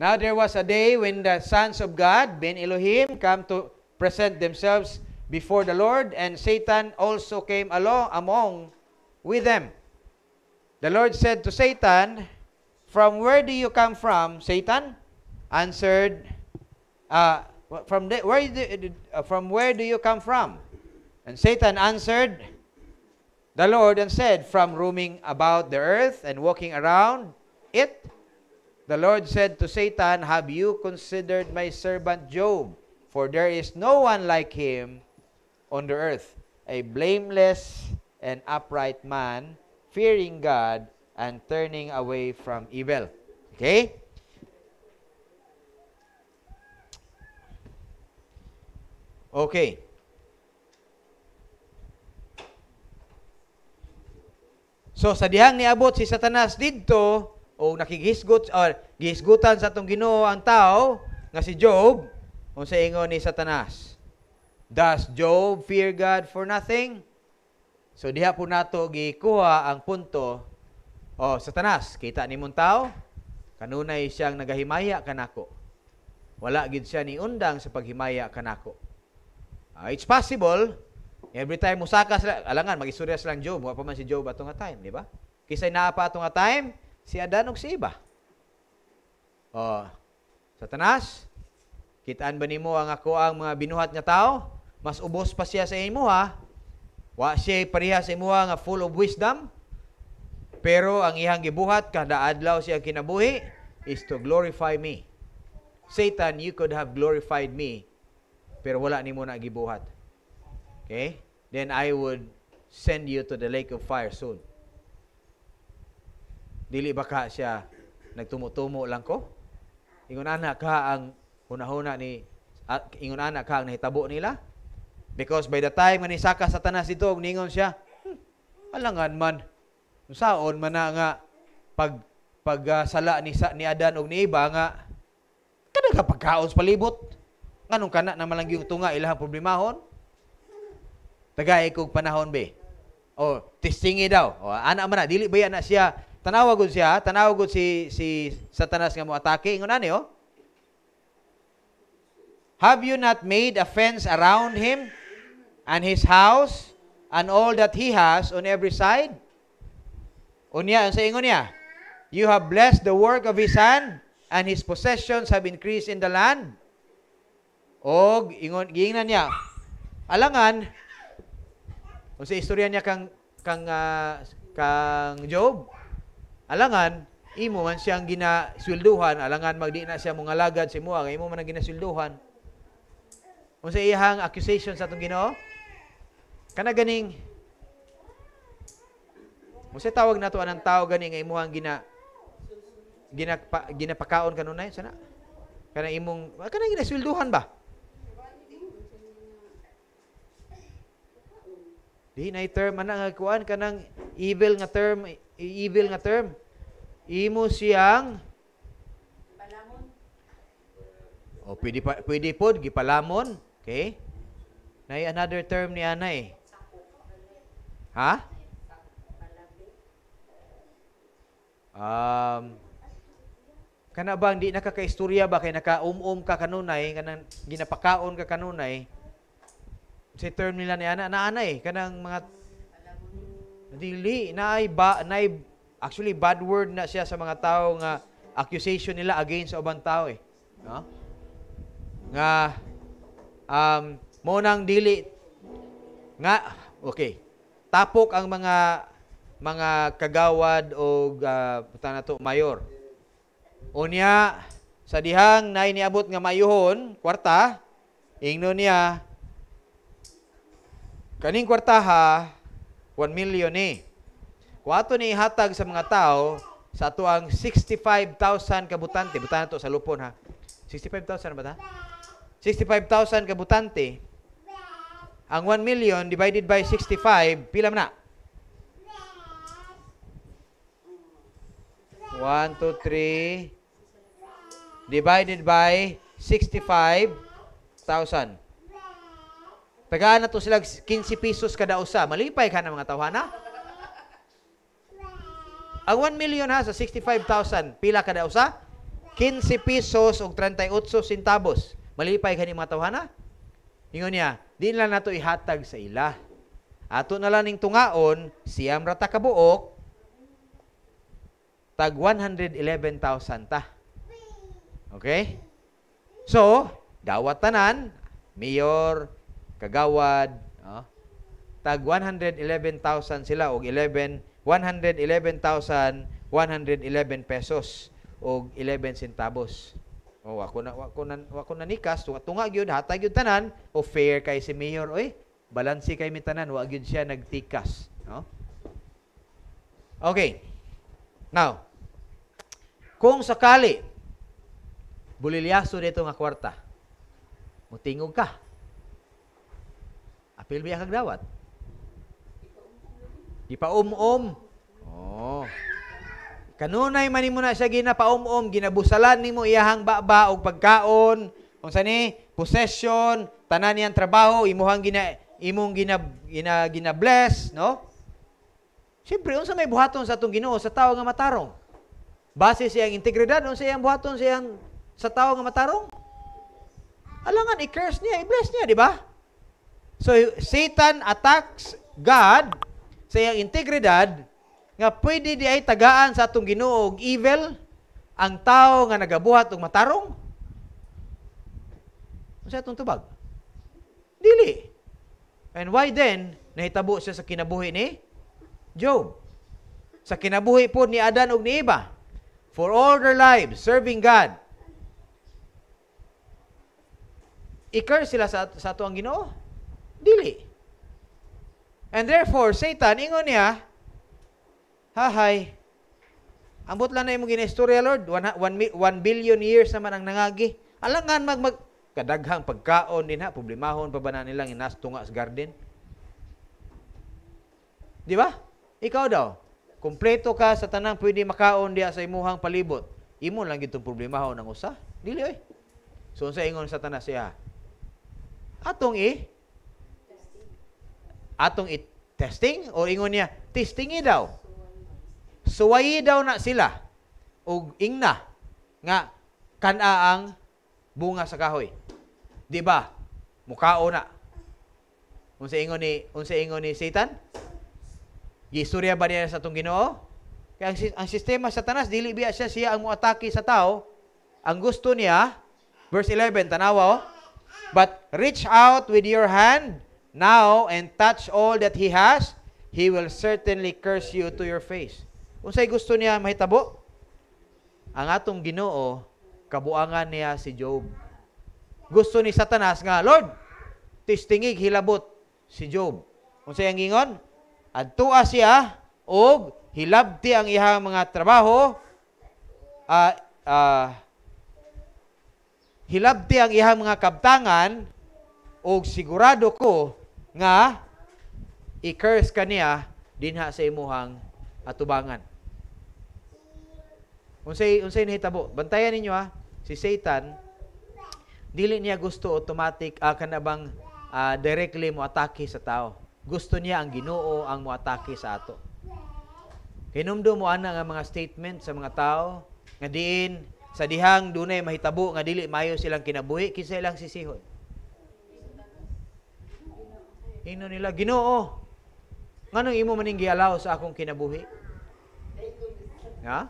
Now there was a day when the sons of God, Ben Elohim, come to present themselves before the Lord, and Satan also came along among with them. The Lord said to Satan, From where do you come from, Satan? Answered, uh, from, the, where do, uh, from where do you come from? And Satan answered, the Lord and said, From roaming about the earth and walking around it, the Lord said to Satan, Have you considered my servant Job? For there is no one like him on the earth, a blameless and upright man, fearing God and turning away from evil. Okay? Okay. So sa dihang niabot si Satanas didto o nakigisgot or ah, gihisgutan sa tong Ginoo ang tao nga si Job unsa ingon ni Satanas? Does Job fear God for nothing? So diha po nato gikuha ang punto Oh, Satanas, kita ni mong tao, kanunay siyang nagahimaya kanako. Wala gid siya ni undang sa paghimaya kanako. Uh, ah, it's possible Every time musaka sila, alangan magistorya silang Job, wa pa man si Job ato nga time, di ba? Kisa naa pa ato time si Adan ug si Iba. Oh, Satanas, kitaan ba nimo ang ako ang mga binuhat nga tao? Mas ubos pa siya sa imo, ha? Wa siya pareha sa imo, nga full of wisdom. Pero ang iyang gibuhat kada adlaw siya kinabuhi is to glorify me. Satan, you could have glorified me, pero wala nimo na gibuhat okay, then I would send you to the lake of fire soon. Dili baka siya nagtumutumo lang ko? Ingon ana ka ang hunahuna ni ingon ana ka ang nahitabo nila? Because by the time nga ni Saka Satanas dito, ningon siya, hmm, alangan man, saon man na nga pag pagsala uh, ni, sa, ni Adan og ni Iba nga, kada ka pagkaon sa palibot. Nganong kana na malang yung tunga ilahang problemahon? tagay kog panahon be. O testingi daw. O ana man na dili ba na siya tanawa siya, tanawa si si Satanas nga mo atake ingon ani oh. Have you not made a fence around him and his house and all that he has on every side? Unya, ang sa ingon niya, You have blessed the work of his hand and his possessions have increased in the land. Og, ingon, giingnan niya, alangan, o sa istorya niya kang kang uh, kang Job, alangan imo man siyang ginasilduhan, alangan magdi na siya mong alagad si Moa, kay imo man ang ginasilduhan. O sa iyang accusation sa atong Ginoo, kana ganing Kung sa tawag nato anang tao gani imo ang gina ginapa, ginapakaon kanunay sana kana imong kana ginasilduhan ba? Di na term ana nga kuan kanang evil nga term, evil nga term. Imo siyang palamon. O pwede pa, pwede pod gipalamon, okay? Nay another term ni ana eh. Ha? Um, kana bang di nakakaistorya ba kay nakaum-um ka kanunay kanang ginapakaon ka kanunay si term nila ni ana na eh kanang mga dili na ay ba na ay, actually bad word na siya sa mga tao nga accusation nila against sa ubang tao eh no nga um mo nang dili nga okay tapok ang mga mga kagawad o uh, to, mayor. Unya, sa dihang na iniabot nga mayuhon, kwarta, ingno niya, Kaning kwartaha, 1 million ni. Eh. Kuato ni ihatag sa mga tao sa ato ang 65,000 kabutante. Butante to sa lupon ha. 65,000 ba ta? 65,000 kabutante. Ang 1 million divided by 65, pila man na? 1, 2, 3, divided by 65,000. Tagaan na to sila 15 pesos kada usa. Malipay ka na mga tawhana. Ang 1 million ha sa 65,000, pila kada usa? 15 pesos og 38 centavos. Malipay ka ni mga tawhana. Ingon niya, di nila nato ihatag sa ila. Ato na lang ning tungaon, siyam rata kabuok, tag 111,000 ta. Okay? So, dawat tanan, mayor, kagawad, oh, tag 111,000 sila og 11 111,111 pesos og 11 centavos. Oh, ako na ako na ako na nikas, tunga, gyud, hatag gyud tanan, o oh, fair kay si mayor oy. Balansi kay mi tanan, wa gyud siya nagtikas, no? Okay. Now, kung sakali bulilyaso dito nga kwarta, mutingog ka Pilmi kag dawat. ipaum um Oh. Kanunay man nimo na siya ginapaum-um, ginabusalan nimo iyahang baba og pagkaon, kung sani possession, tanan niyang trabaho, imuhang gina imong gina, gina, gina bless, no? Siyempre, unsa may buhaton sa atong Ginoo sa tawo nga matarong? Base sa iyang integridad, unsa iyang buhaton sa iyang sa tawo nga matarong? Alangan i-curse niya, i-bless niya, di ba? So, Satan attacks God sa iyang integridad nga pwede di ay tagaan sa atong Ginoo og evil ang tao nga nagabuhat og matarong. Unsa atong tubag? Dili. And why then nahitabo siya sa kinabuhi ni Job? Sa kinabuhi po ni Adan ug ni Eva for all their lives serving God. i sila sa, sa ato ang Ginoo. Dili. And therefore, Satan, ingon niya, hahay, ambot lang na imong ginistorya, Lord, 1 billion years naman ang nangagi. Alangan mag, mag kadaghang pagkaon din ha, problemahon pa ba na nilang inasto nga sa garden? Di ba? Ikaw daw, kompleto ka sa tanang pwede makaon diya sa imuhang palibot. Imo lang gitong problemahon ang usa. Dili oy. So unsa ingon sa tanas siya? Atong i atong i-testing o ingon niya testingi daw suwayi daw na sila og ingna nga kana ang bunga sa kahoy di ba mukao na unsa ingon ni unsa ingon ni Satan Gistorya ba niya sa atong Ginoo? kay ang, ang sistema sa tanas dili biya siya siya ang moatake sa tao. Ang gusto niya verse 11 tanawa oh. But reach out with your hand now and touch all that he has, he will certainly curse you to your face. Kung sa'y gusto niya mahitabo, ang atong ginoo, kabuangan niya si Job. Gusto ni Satanas nga, Lord, tistingig hilabot si Job. Kung sa'y ang ingon, adtua siya, og hilabti ang iyang mga trabaho, uh, uh, hilabti ang iyang mga kabtangan, og sigurado ko nga i-curse kaniya dinha sa imuhang atubangan. Unsay unsay nahitabo? Bantayan ninyo ha. Si Satan dili niya gusto automatic uh, ah, kanabang uh, ah, directly mo atake sa tao. Gusto niya ang Ginoo ang mo atake sa ato. Hinumdo mo ana nga mga statement sa mga tao nga diin sa dihang dunay mahitabo nga dili mayo silang kinabuhi kinsa ilang sisihon. Ino nila, Ginoo, nganong imo maning gialaw sa akong kinabuhi? Ha?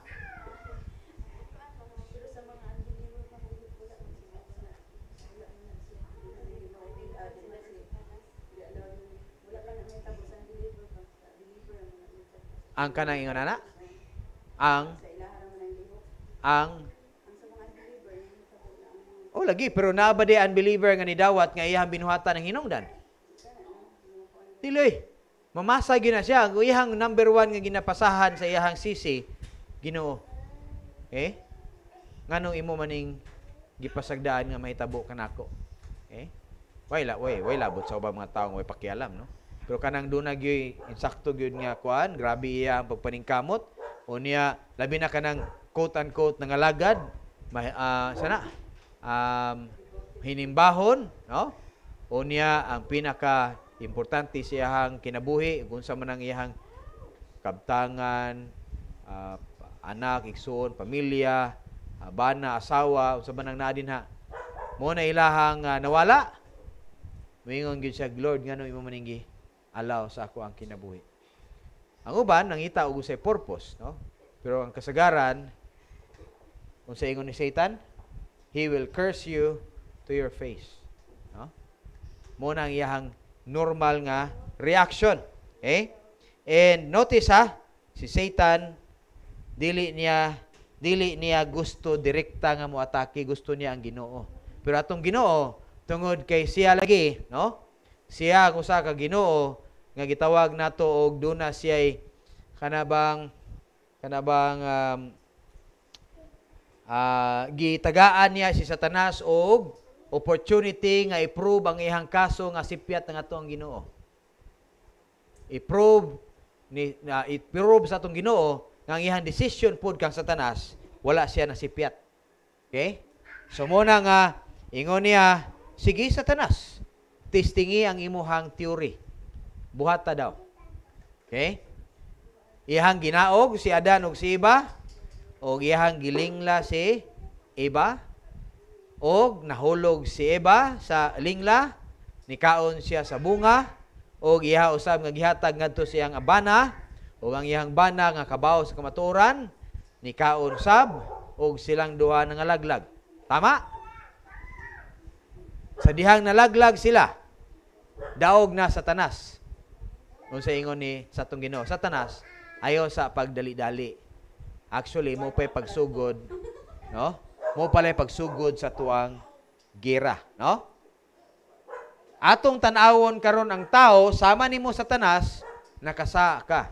ang kanang ingon ana ang ang oh lagi pero nabade unbeliever nga ni dawat nga iyang binuhatan ng hinungdan Diloy, mamasa gina siya. Ang iyang number one nga ginapasahan sa iyang sisi, ginoo. Eh? Nganong imo maning gipasagdaan nga mahitabo kanako. Eh? Wala, way, way labot sa ubang mga tawo way pakialam, no? Pero kanang duna gyud insakto gyud nga kuan, grabe iya ang pagpaningkamot. O niya labi na kanang quote unquote nangalagad, may, uh, ah, sana um, hinimbahon, no? O niya ang pinaka Importante sa iyahang kinabuhi, kung sa man ang iyahang kabtangan, uh, anak, igsoon, pamilya, uh, bana, asawa, unsa man ang naa dinha. Mo na ilahang uh, nawala. Mingon gyud siya, Lord, ngano imo maningi allow sa ako ang kinabuhi. Ang uban nangita og usay purpose, no? Pero ang kasagaran kung sa ingon ni Satan? He will curse you to your face. No? Mo na ang iyahang normal nga reaction. Okay? Eh? And notice ha, si Satan dili niya dili niya gusto direkta nga mo atake, gusto niya ang Ginoo. Pero atong Ginoo tungod kay siya lagi, no? Siya kung sa ka Ginoo nga gitawag nato og duna siya'y kanabang kanabang um, uh, gitagaan niya si Satanas og opportunity nga i-prove ang ihang kaso nga sipiat nga ato Ginoo. I-prove ni na i-prove sa atong Ginoo nga ang ihang decision pod kang Satanas wala siya na nasipiat. Okay? So muna nga ingon niya sige Satanas testingi ang imuhang theory. Buhat daw. Okay? Ihang ginaog si Adan ug si Eva o gihang gilingla si Iba, og nahulog si Eva sa lingla, nikaon siya sa bunga, og iha usab nga gihatag ngadto siyang abana, og ang iyang bana nga kabaw sa kamatuoran, nikaon sab og silang duha nga laglag. Tama? Sa dihang nalaglag sila, daog na Satanas. Unsa ingon ni sa Ginoo, Satanas ayo sa pagdali-dali. Actually mo pay pagsugod, no? Mo pala'y pagsugod sa tuang gira, no? Atong tanawon karon ang tao sama nimo sa tanas nakasa ka.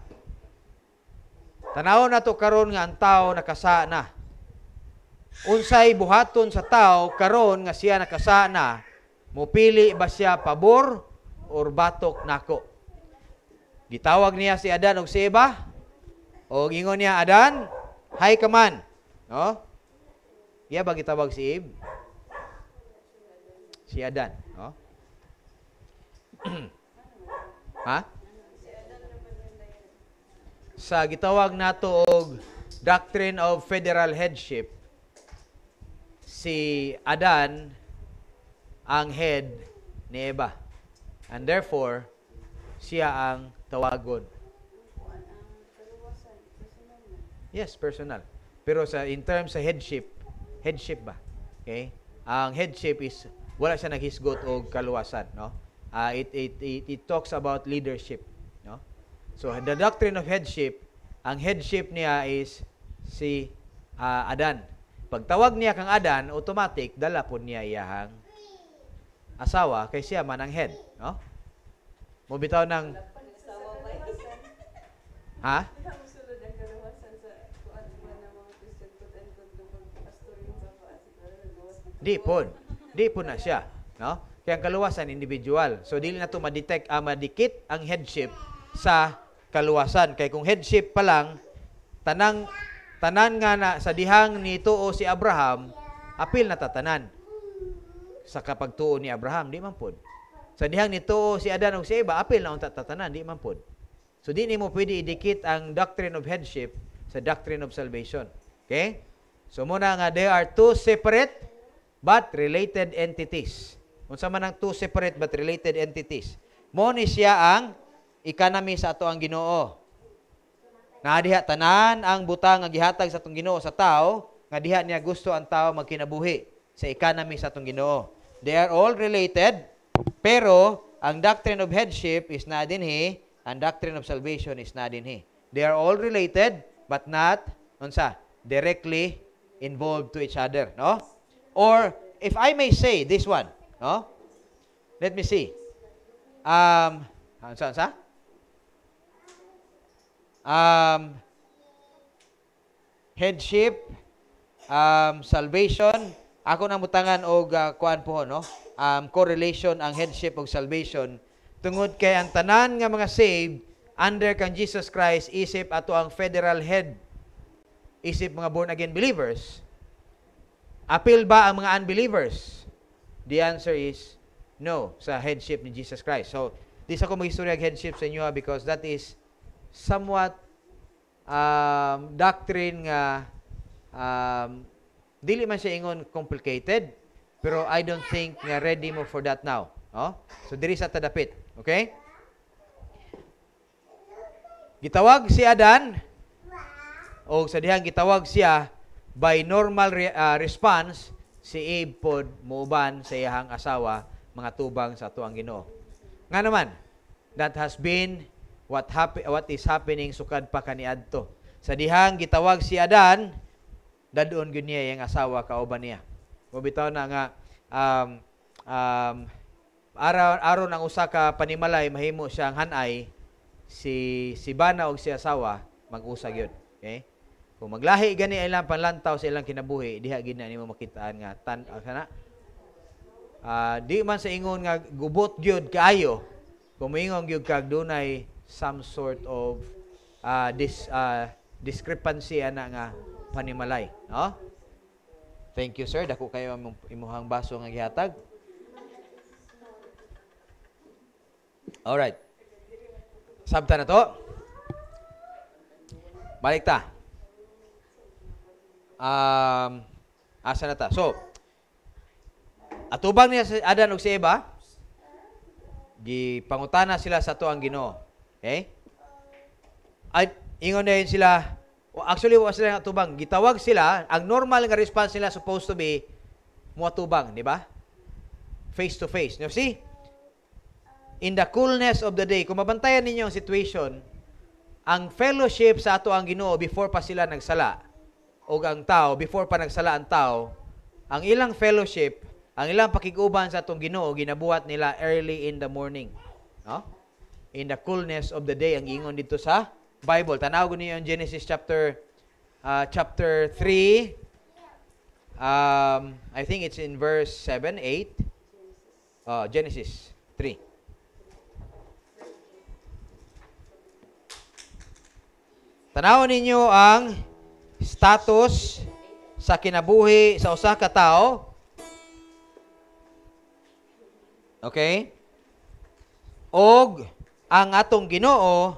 Tanawon nato karon nga ang tao nakasa na. Unsay buhaton sa tao karon nga siya nakasa na? Mupili ba siya pabor or batok nako? Gitawag niya si Adan og si Eva. O ingon niya, Adan, hay ka man. No? Iya bagi tawag si Eve? Si Adan. Oh. ha? Sa gitawag nato og doctrine of federal headship, si Adan ang head ni Eva. And therefore, siya ang tawagon. Yes, personal. Pero sa in terms sa headship, headship ba? Okay? Ang headship is wala siya naghisgot o kaluwasan, no? Uh, it, it, it, it talks about leadership, no? So the doctrine of headship, ang headship niya is si uh, Adan. Pagtawag niya kang Adan, automatic dala po niya iyahang asawa kay siya man ang head, no? Mubitaw ng Ha? Di pod. Di pod na siya. No? Kaya ang kaluwasan, individual. So, dili na ito madetect, ah, madikit ang headship sa kaluwasan. Kaya kung headship pa lang, tanang, tanan nga na sa dihang ni o si Abraham, apil na tatanan sa kapagtuo ni Abraham, di man pod. Sa dihang ni o si Adan o si Eva, apil na unta tatanan, di man pod. So, di ni mo pwede idikit ang doctrine of headship sa doctrine of salvation. Okay? So, muna nga, there are two separate but related entities. Unsa man ang two separate but related entities. Mo siya ang economy sa ato ang Ginoo. Na diha tanan ang butang nga gihatag sa atong Ginoo sa tao nga diha niya gusto ang tao magkinabuhi sa economy sa atong Ginoo. They are all related pero ang doctrine of headship is na dinhi, ang doctrine of salvation is na dinhi. They are all related but not unsa directly involved to each other, no? Or, if I may say, this one. No? Let me see. Um, saan, sa? Um, headship, um, salvation, ako na mutangan og uh, kuan po no um, correlation ang headship og salvation tungod kay ang tanan nga mga saved under kang Jesus Christ isip ato ang federal head isip mga born again believers Appeal ba ang mga unbelievers? The answer is no sa headship ni Jesus Christ. So, di sa ko mag-istorya headship sa inyo because that is somewhat um, doctrine nga um, dili man siya ingon complicated pero I don't think nga ready mo for that now. Oh? So, diri sa tadapit. Okay? Gitawag si Adan o sa dihang gitawag siya by normal re- uh, response, si Abe pod muuban sa iyahang asawa mga tubang sa tuang Ginoo. Nga naman, that has been what happy, what is happening sukad pa kaniadto. Sa dihang gitawag si Adan, dadon gyud niya iyang asawa kauban niya. Mabitaw na nga um, um, araw araw ng usa ka panimalay mahimo siyang hanay si si bana og si asawa mag-usa gyud. Okay? Kung maglahi gani ay lang panlantaw sa ilang kinabuhi, diha gid na makitaan nga tan uh, sana. Uh, di man sa ingon nga gubot gyud kaayo, kumingon gyud kag dunay some sort of uh, dis, uh, discrepancy ana nga panimalay, no? Thank you sir, dako kayo ang imuhang baso nga gihatag. All right. Sabta na to. Balik ta um, asa na ta? So, atubang niya si Adan og si Eva, gipangutana sila sa to ang Ginoo. Okay? At ingon na yun sila, actually wa sila atubang, gitawag sila, ang normal nga response nila supposed to be muatubang, di ba? Face to face. You see? In the coolness of the day, kung mabantayan ninyo ang situation, ang fellowship sa ato ang Ginoo before pa sila nagsala, o ang tao, before pa nagsala ang tao, ang ilang fellowship, ang ilang pakiguban sa atong Ginoo ginabuhat nila early in the morning. No? In the coolness of the day ang ingon dito sa Bible. Tanaw niyo ang Genesis chapter uh, chapter 3 um, I think it's in verse 7, 8. Uh, Genesis 3. Tanaw ninyo ang status sa kinabuhi sa usa ka tao. Okay? Og ang atong Ginoo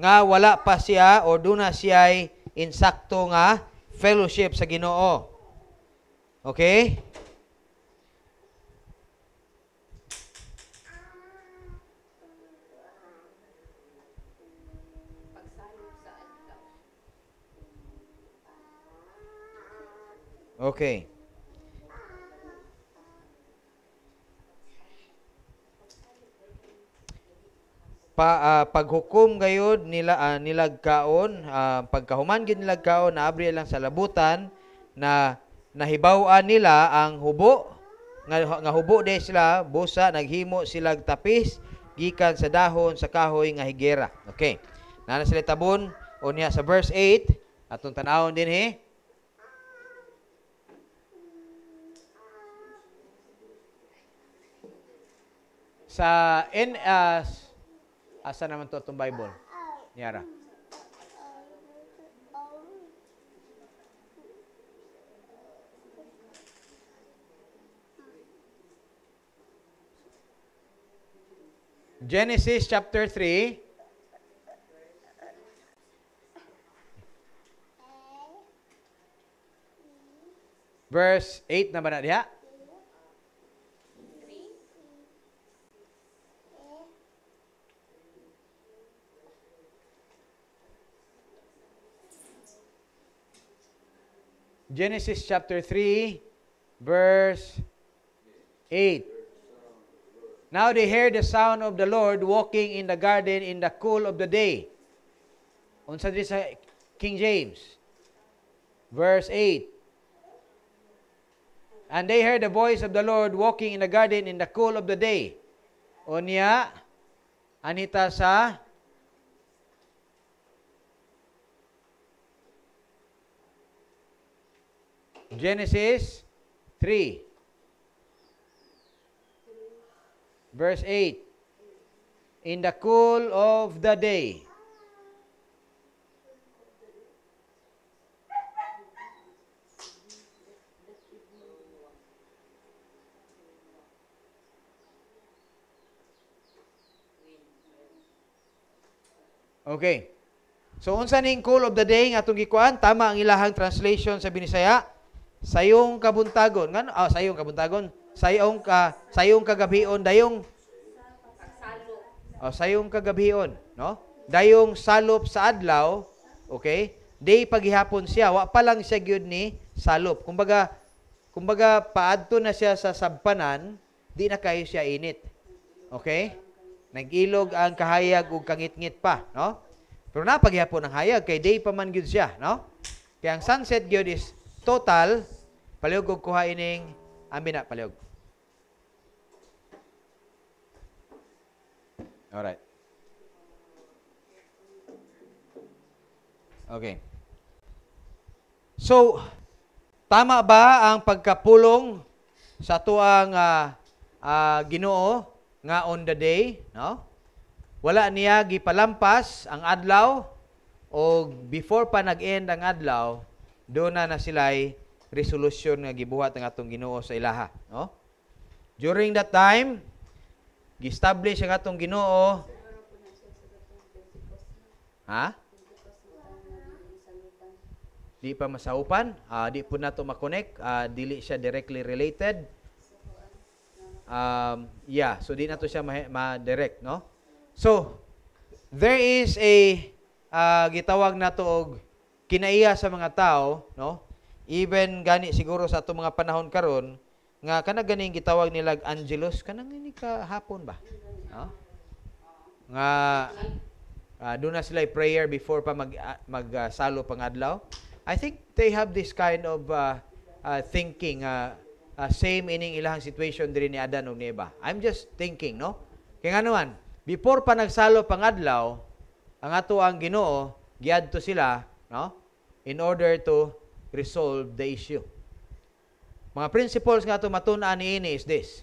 nga wala pa siya o duna siya'y insakto nga fellowship sa Ginoo. Okay? Okay. pa uh, paghukom gayud nila uh, nilagkaon uh, pagkahuman gid nilagkaon abri lang sa labutan na nahibaw-an nila ang hubo nga, nga hubo de sila busa naghimo sila tapis gikan sa dahon sa kahoy nga higera okay nana sila tabon unya sa verse 8 atong tan-awon din he sa in uh, ah, asa naman to itong Bible? Yara. Genesis chapter 3 verse 8 na ba na diha? Genesis chapter 3, verse 8. Now they heard the sound of the Lord walking in the garden in the cool of the day. Unsa diri sa King James? Verse 8. And they heard the voice of the Lord walking in the garden in the cool of the day. Onia, anita sa Genesis 3, verse 8. In the cool of the day. Okay. So unsa ning cool of the day nga atong gikuan? Tama ang ilahang translation sa Binisaya sa iyong kabuntagon ngano ah, sa iyong kabuntagon sa iyong ka sa iyong kagabion dayong oh, ah, sa iyong kagabion no dayong salop sa adlaw okay day paghihapon siya wa pa lang siya gyud ni salop kumbaga kumbaga paadto na siya sa sabpanan di na kayo siya init okay nagilog ang kahayag ug kangitngit pa no pero na paghihapon ang hayag kay day pa man gyud siya no kay ang sunset gyud is Total, palihog og kuha ining amina na palihog. Alright. Okay. So, tama ba ang pagkapulong sa tuang uh, uh, Ginoo nga on the day, no? Wala niya gipalampas ang adlaw o before pa nag-end ang adlaw, doon na na sila'y resolusyon nga gibuhat ang atong Ginoo sa ilaha. No? During that time, gi-establish ang atong Ginoo Ha? Di pa masaupan, uh, di po nato makonek, uh, dili siya directly related. Um, yeah, so di nato siya ma-direct, ma no? So, there is a uh, gitawag nato og kinaiya sa mga tao, no? Even gani siguro sa ato mga panahon karon nga kana ganing gitawag nila Angelos kanang ini ka hapon ba? No? Nga uh, ah, do na sila prayer before pa mag uh, magsalo uh, pang adlaw. I think they have this kind of uh, uh, thinking uh, uh, same ining ilang situation diri ni Adan ug ni Eva. I'm just thinking, no? Kay nganuan, before pa nagsalo pang adlaw, ang ato ang Ginoo to sila, no? in order to resolve the issue. Mga principles nga ito ni niini is this.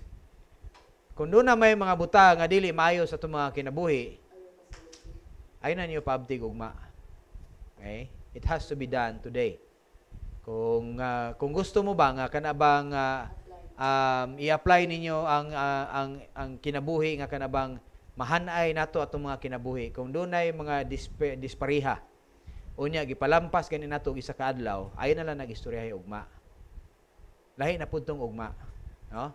Kung doon na may mga buta nga dili mayo sa itong mga kinabuhi, ay na niyo paabtig ugma. Okay? It has to be done today. Kung uh, kung gusto mo ba nga kanabang uh, um, i-apply ninyo ang uh, ang ang kinabuhi nga kanabang mahanay nato atong mga kinabuhi. Kung doon ay mga disp- dispariha, unya gipalampas gani nato isa ka adlaw ayo na lang nagistoryahay ugma lahi na pud tong ugma no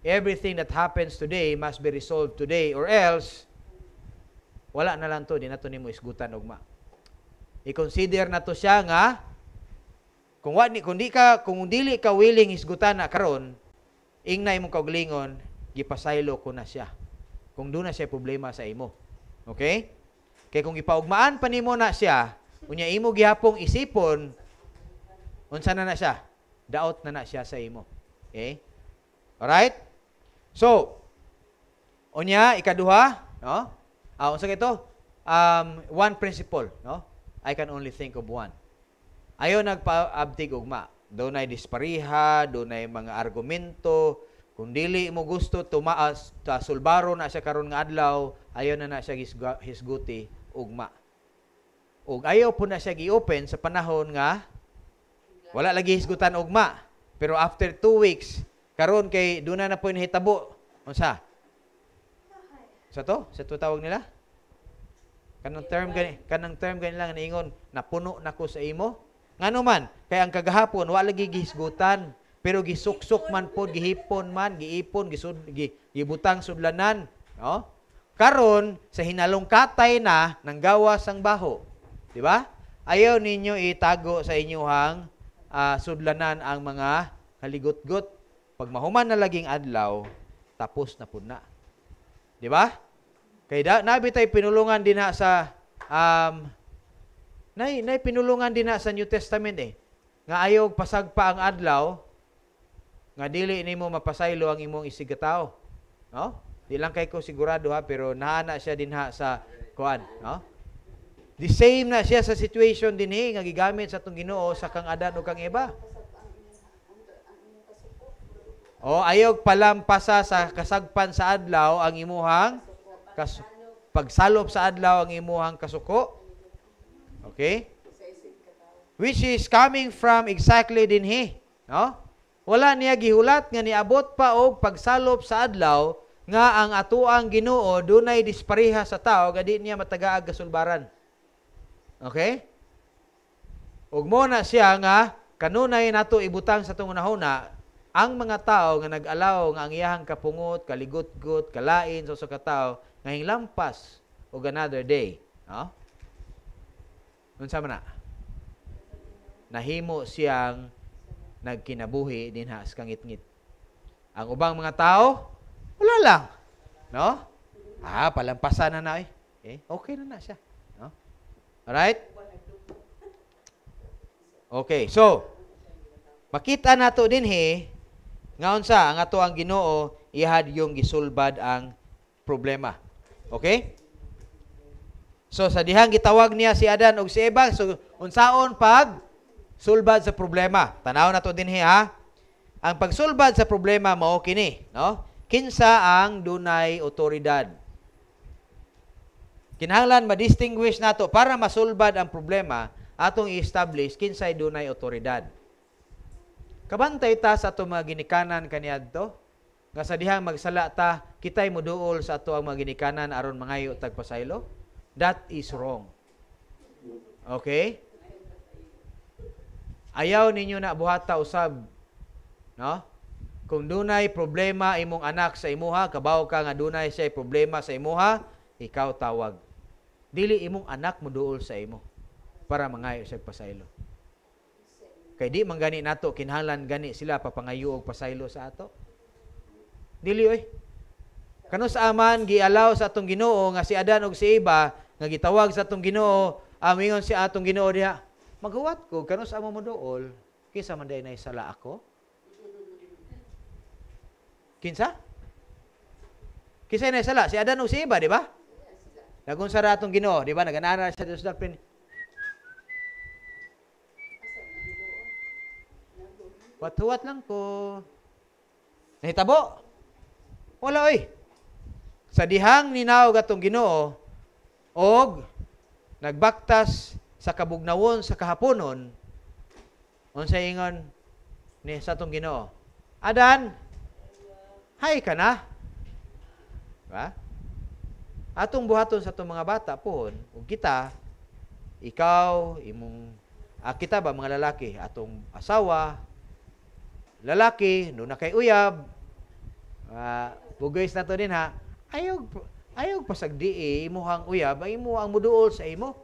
everything that happens today must be resolved today or else wala na lang to di nato nimo isgutan ugma i-consider na to siya nga kung wa ni kundi ka kung dili ka willing isgutan na karon ingnay mo kaglingon gipasaylo ko na siya kung duna siya problema sa imo okay kay kung ipaugmaan pa nimo na siya Unya imo gihapong isipon, unsa na na siya? Daot na na siya sa imo. Okay? all right So, unya ikaduha, no? Ah, unsa ito? Um, one principle, no? I can only think of one. Ayaw nagpaabtig ugma. Doon ay dispariha, doon ay mga argumento, kung dili mo gusto tumaas ta sulbaro na siya karon nga adlaw ayon na na siya hisguti ugma og ayaw po na siya gi-open sa panahon nga wala lagi hisgutan ugma. Pero after two weeks, karon kay duna na po hitabo. Unsa? Sa to? Sa to tawag nila? Kanang term gani, kanang term gani lang naingon, napuno na ko sa imo. Ngano man, kay ang kagahapon wala lagi gihisgutan, pero gisuksok man pod, gihipon man, giipon, gisud, gi, gibutang sudlanan, no? Karon sa hinalong katay na nanggawa ang baho. Di ba? Ayaw ninyo itago sa inyuhang uh, ah, sudlanan ang mga kaligot-got. Pag mahuman na laging adlaw, tapos na pud na. Di ba? Kay da, nabi tay pinulungan din na sa um, nay, nay pinulungan din na sa New Testament eh. Nga ayaw pasagpa ang adlaw, nga dili nimo mapasaylo ang imong isigataw. No? Di lang kay ko sigurado ha, pero nahana siya din ha sa kuan, no? The same na siya sa situation din dinhi eh, nga gigamit sa atong Ginoo sa kang Adan o kang Eva. O ayog palampasa sa kasagpan sa adlaw ang imuhang kas pagsalop sa adlaw ang imuhang kasuko. Okay? Which is coming from exactly din dinhi, no? Wala niya gihulat nga niabot pa og pagsalop sa adlaw nga ang atuang Ginoo dunay dispareha sa tao gadi niya matagaag kasulbaran. Okay? Ug mo na siya nga kanunay nato ibutang sa tong unahuna ang mga tao nga nag-alaw nga ang iyahang kapungot, kaligot-got, kalain sa usa ka nga hinglampas ug another day, no? Unsa man na? Nahimo siyang nagkinabuhi dinha sa kangitngit. Ang ubang mga tao, wala lang. No? Ah, palampasan na na eh. eh okay na na siya. Alright? Okay, so, makita nato din he, ngaon sa, ang ato ang ginoo, ihad yung gisulbad ang problema. Okay? So, sa dihang gitawag niya si Adan o si Eva, so, unsaon pag sulbad sa problema. Tanaw nato din he, ha? Ang pagsulbad sa problema, mao kini, no? Kinsa ang dunay otoridad Kinahanglan ma-distinguish nato para masulbad ang problema atong i-establish kinsay dunay otoridad. Kabantay ta sa atong mga ginikanan kaniadto nga sa dihang magsala ta kitay moduol sa ato ang mga ginikanan aron mangayo tagpasaylo. That is wrong. Okay? Ayaw ninyo na buhata usab no? Kung dunay problema imong anak sa imuha, kabaw ka nga dunay siya problema sa imuha, ikaw tawag dili imong anak mo duol sa imo para mangayo sa pasaylo. Kay di man gani nato kinahanglan gani sila papangayo og pasaylo sa ato. Dili oy. Kano sa aman giallow sa atong Ginoo nga si Adan og si Eva nga gitawag sa atong Ginoo, amingon ah, si atong Ginoo diha. Maghuwat ko kano sa amo duol kinsa man day sala ako. Kinsa? Kinsa nay sala si Adan og si Eva, di ba? Nagunsara atong Ginoo, di ba? Naganana siya sa darpin. Watuwat lang ko. Nahitabo. Wala oy. Sa dihang ninaw gatong Ginoo og nagbaktas sa kabugnawon sa kahaponon unsa ingon ni sa atong Ginoo. Adan, hay ka na. Diba? atong buhaton sa atong mga bata pohon ug kita ikaw imong ah, kita ba mga lalaki atong asawa lalaki no na kay uyab ah, bugays na to din ha ayog ayog pasagdi eh. imuhang uyab ay imo ang muduol sa imo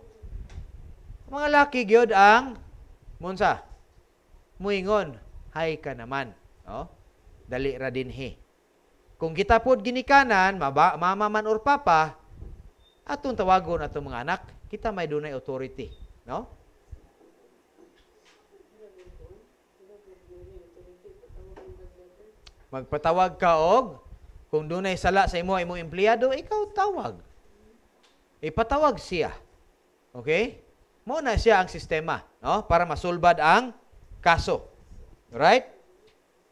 mga laki gyud ang munsa muingon hay ka naman oh dali ra din he kung kita pod ginikanan, mama, mama man or papa, atong tawagon atong mga anak, kita may dunay authority, no? Magpatawag ka og kung dunay sala sa imo imo empleyado, ikaw tawag. Ipatawag siya. Okay? Mo na siya ang sistema, no? Para masulbad ang kaso. Right?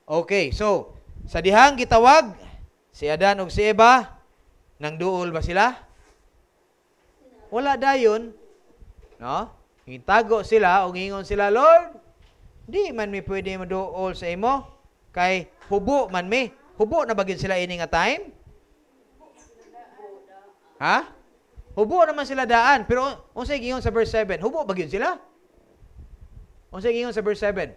Okay, so sa dihang gitawag Si Adan ug si Eva, nang duol ba sila? Wala dayon. No? Hitago sila o ngingon sila, Lord, di man mi pwede maduol sa imo. Kay hubo man mi. Hubo na bagin sila ini nga time? Ha? Hubo naman sila daan. Pero unsay gingon sa verse 7? Hubo ba gyud sila? Unsay gingon sa verse 7?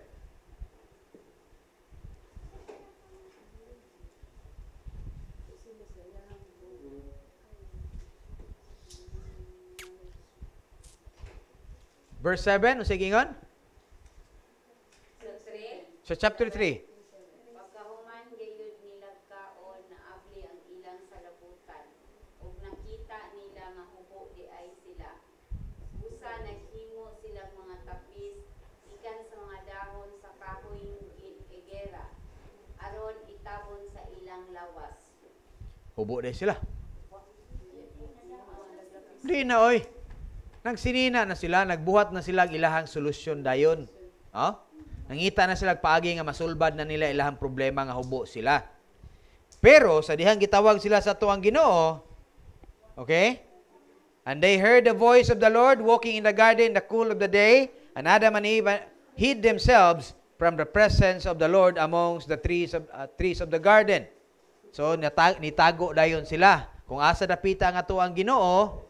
Verse 7, sige gingon? Sa chapter
3. Pagkahuman gayud nila kaon naabli ang ilang salaputan ug nakita nila nga hubo di sila. Usa naghimo silang mga tapis ikan sa mga dahon sa kahoy igera aron itabon sa ilang lawas.
Hubo di sila. Di na oy nang sinina na sila, nagbuhat na sila ilahang solusyon dayon. Oh? Nangita na sila paagi nga masulbad na nila ilahang problema nga hubo sila. Pero sa dihang gitawag sila sa tuang Ginoo, okay? And they heard the voice of the Lord walking in the garden in the cool of the day, and Adam and Eve hid themselves from the presence of the Lord amongst the trees of uh, trees of the garden. So nitago dayon sila kung asa dapita nga tuang Ginoo,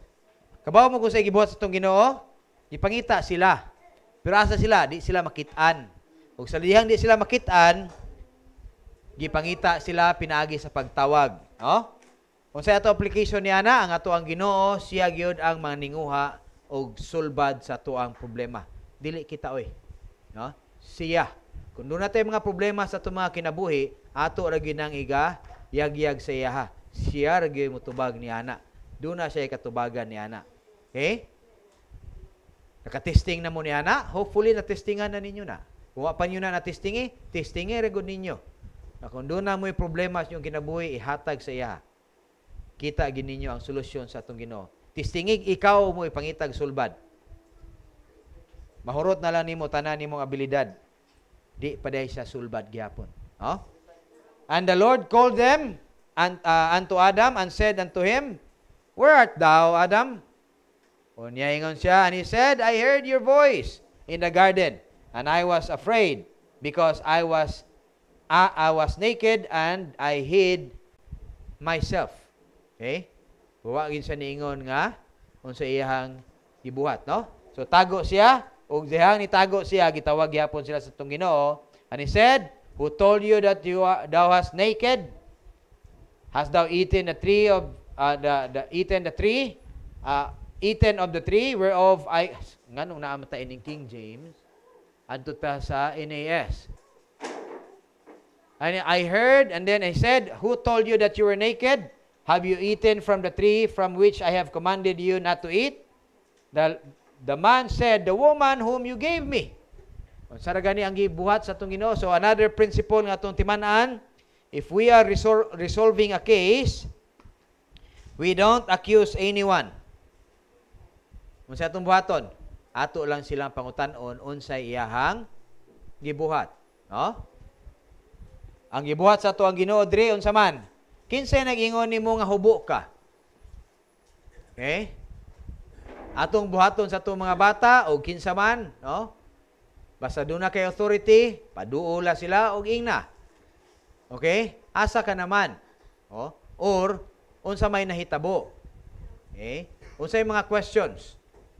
Kabaw mo kung sa gibuhat sa itong Ginoo, ipangita sila. Pero asa sila, di sila makitaan. Ug sa lihang di sila makitaan, gipangita sila pinaagi sa pagtawag, no? Unsay ato application ni Ana, ang ato ang Ginoo siya gyud ang maninguha og sulbad sa ato ang problema. Dili kita oy. No? Siya. Kung doon natin mga problema sa ato mga kinabuhi, ato ra gyud nang iga yagyag sa iya. Siya ra gyud mo tubag ni ana. Doon na siya katubagan ni ana. Okay? Nakatesting na mo ni Ana. Hopefully, natestingan na ninyo na. Kung pa nyo na natestingi, testingi, regod ninyo. Na kung doon na mo'y problema sa inyong kinabuhi, ihatag sa iya. Kita agin ang solusyon sa atong gino. Testingi, ikaw mo ipangitag sulbad. Mahurot na lang nimo tanan nimong abilidad. Di paday siya sulbad gyapon. Oh? And the Lord called them and, uh, unto Adam and said unto him, Where art thou, Adam? Unyaingon siya, and he said, I heard your voice in the garden, and I was afraid because I was uh, I was naked and I hid myself. Okay? Buwa gid sa niingon nga unsa iyang gibuhat, no? So tago siya ug dihang tago siya gitawag yapon sila sa tung Ginoo and he said, "Who told you that you are, thou hast naked? Has thou eaten the tree of uh, the, the eaten the tree uh, eaten of the tree whereof I, nganong naamata ini King James, antot pa sa NAS. And I heard, and then I said, Who told you that you were naked? Have you eaten from the tree from which I have commanded you not to eat? The, the man said, The woman whom you gave me. Sara gani ang gibuhat sa atong Ginoo. So another principle nga atong timan-an, if we are resol resolving a case, we don't accuse anyone. Unsa atong buhaton? Ato lang silang pangutan-on unsay iyahang gibuhat. No? Ang gibuhat sa to ang Ginoo diri unsa man? Kinsay nagingon nimo nga hubo ka? Okay? Atong buhaton sa to mga bata og kinsa man, no? Basta doon na kay authority, paduola sila og ingna. Okay? Asa ka naman. Oh, or unsa may nahitabo. Okay? Unsay mga questions?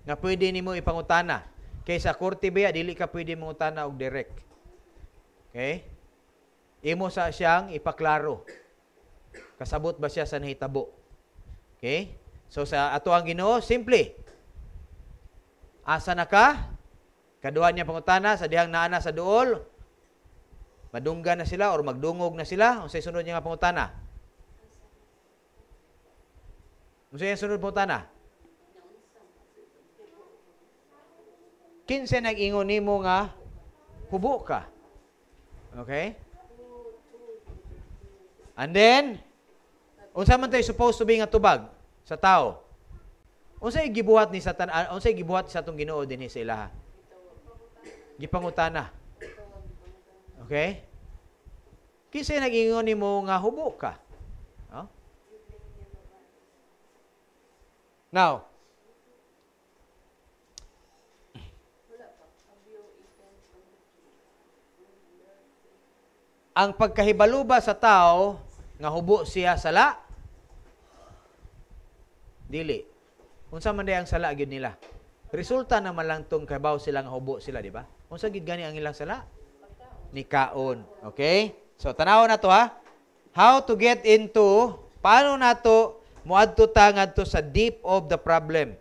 nga pwede nimo ipangutana. kaysa korte ba dili ka pwede mangutana og direct. Okay? Imo sa siyang ipaklaro. Kasabot ba siya sa nahitabo? Okay? So sa ato ang Ginoo, simple. Asa na ka? Kaduha niya pangutana sa dihang naana sa duol. Madungga na sila or magdungog na sila. Unsay sunod niya nga pangutana? Unsay sunod pangutana? Kinsa nag-ingon nimo nga hubo ka. Okay? And then unsa man tayo supposed to be nga tubag sa tao? Unsa gibuhat ni Satan? Ah, unsa gibuhat sa atong Ginoo dinhi sa ilaha? Gipangutana. Okay? Kinsa nag-ingon nimo nga hubo ka? Huh? Now, ang pagkahibaluba sa tao nga hubo siya sala dili unsa man ang sala gyud nila resulta na man lang tong kabaw sila nga hubo sila di ba unsa gid gani ang ilang sala nikaon okay so tanaw na to ha how to get into paano nato muadto ta ngadto sa deep of the problem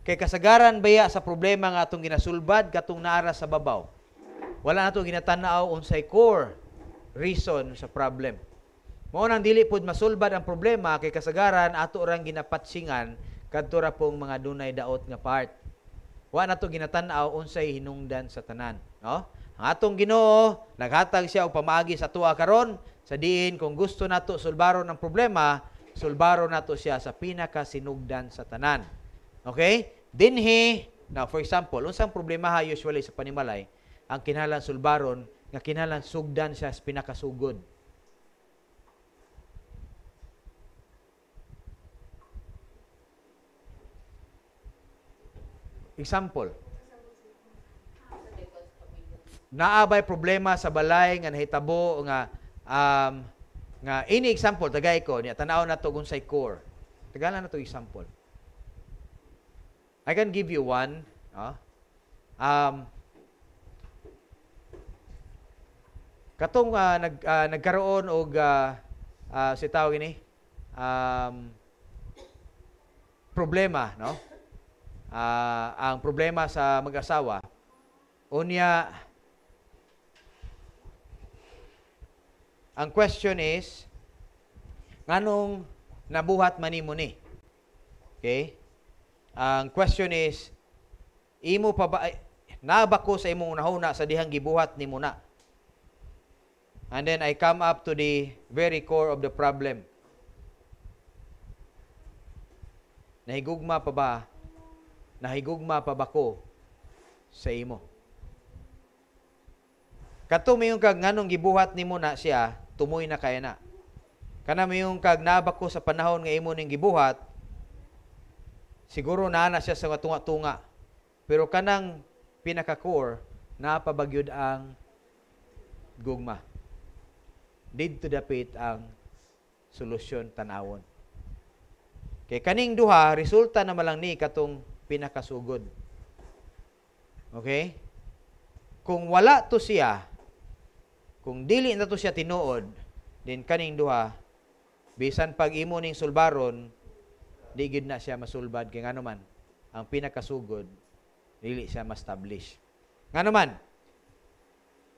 kay kasagaran baya sa problema nga atong ginasulbad katong naara sa babaw wala nato ginatanaw unsay core reason sa problem. Mao nang dili pud masulbad ang problema kay kasagaran ato rang ginapatsingan kadto ra pong mga dunay daot nga part. Wa nato ginatan-aw unsay hinungdan sa tanan, no? Ang atong Ginoo naghatag siya og pamaagi sa tuwa karon sa diin kung gusto nato sulbaron ang problema, sulbaron nato siya sa pinaka sinugdan sa tanan. Okay? Dinhi, now for example, unsang problema ha usually sa panimalay, ang kinahanglan sulbaron nga kinahanglan sugdan siya sa pinakasugod. Example. Naabay problema sa balay nga nahitabo nga um, nga ini example tagay ko niya tanaw na to unsay core. Tagalan na to example. I can give you one. Uh, um, Katong uh, nag, uh, nagkaroon og uh, uh, si tawag ini um, problema, no? Uh, ang problema sa mag-asawa unya ang question is nganong nabuhat manimo ni? Okay? Ang question is imo pa ba nabako sa imong unahuna sa dihang gibuhat nimo na? And then I come up to the very core of the problem. Nahigugma pa ba? Nahigugma pa ba ko sa imo? Kato mayong kag nganong gibuhat nimo na siya, tumoy na kaya na. Kana mayong kag naba ko sa panahon nga imo ning gibuhat, siguro na na siya sa tunga-tunga. Pero kanang pinaka-core, napabagyod ang gugma need didto dapit ang solusyon tanawon. Okay, kaning duha resulta na malang ni katong pinakasugod. Okay? Kung wala to siya, kung dili na to siya tinuod, din kaning duha bisan pag imo ning sulbaron, di gid na siya masulbad kay ngano man ang pinakasugod dili siya ma-establish. Ngano man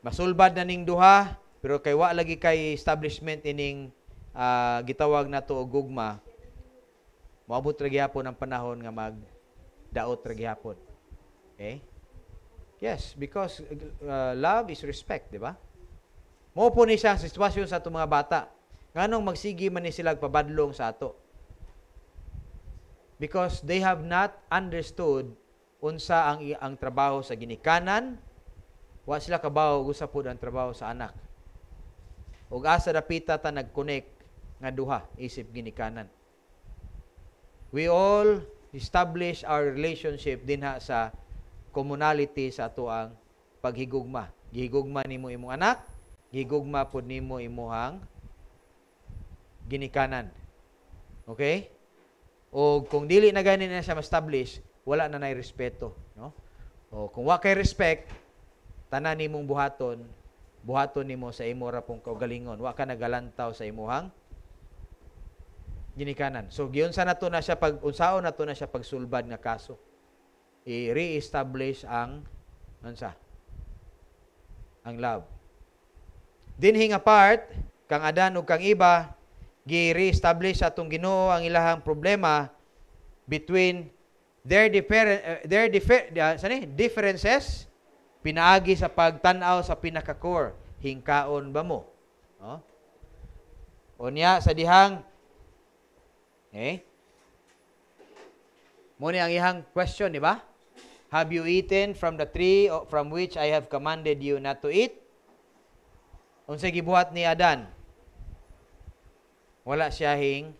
masulbad na ning duha pero kay wa lagi kay establishment ining uh, gitawag na og gugma, moabot ra gyapon ang panahon nga mag daot ra gyapon Okay? Eh? Yes, because uh, love is respect, di ba? Mo ni siya ang sitwasyon sa atong mga bata. Nganong magsigi man ni sila pabadlong sa ato. Because they have not understood unsa ang ang trabaho sa ginikanan, wa sila kabaw usa pud ang trabaho sa anak ug asa dapita ta nagconnect nga duha isip ginikanan. We all establish our relationship dinha sa communality sa ato ang paghigugma. Gihigugma nimo imong anak, gihigugma pud nimo imong ginikanan. Okay? O kung dili na gani na siya ma-establish, wala na nay respeto, no? O kung wa kay respect, tanan nimong buhaton buhaton nimo sa imo ra pong kaugalingon wa ka nagalantaw sa imuhang ginikanan so giyon sa nato na siya pag unsaon nato na siya pagsulbad nga kaso i-reestablish ang unsa? ang love dinhi nga apart kang adan ug kang iba gi-reestablish atong Ginoo ang ilahang problema between their different uh, eh, their differ, uh, differences Pinaagi sa pagtanaw sa pinaka-core, hingkaon ba mo? Oh. No? O niya, sa dihang, eh? Muna ang ihang question, di ba? Have you eaten from the tree from which I have commanded you not to eat? Unsa gibuhat ni Adan? Wala siya hing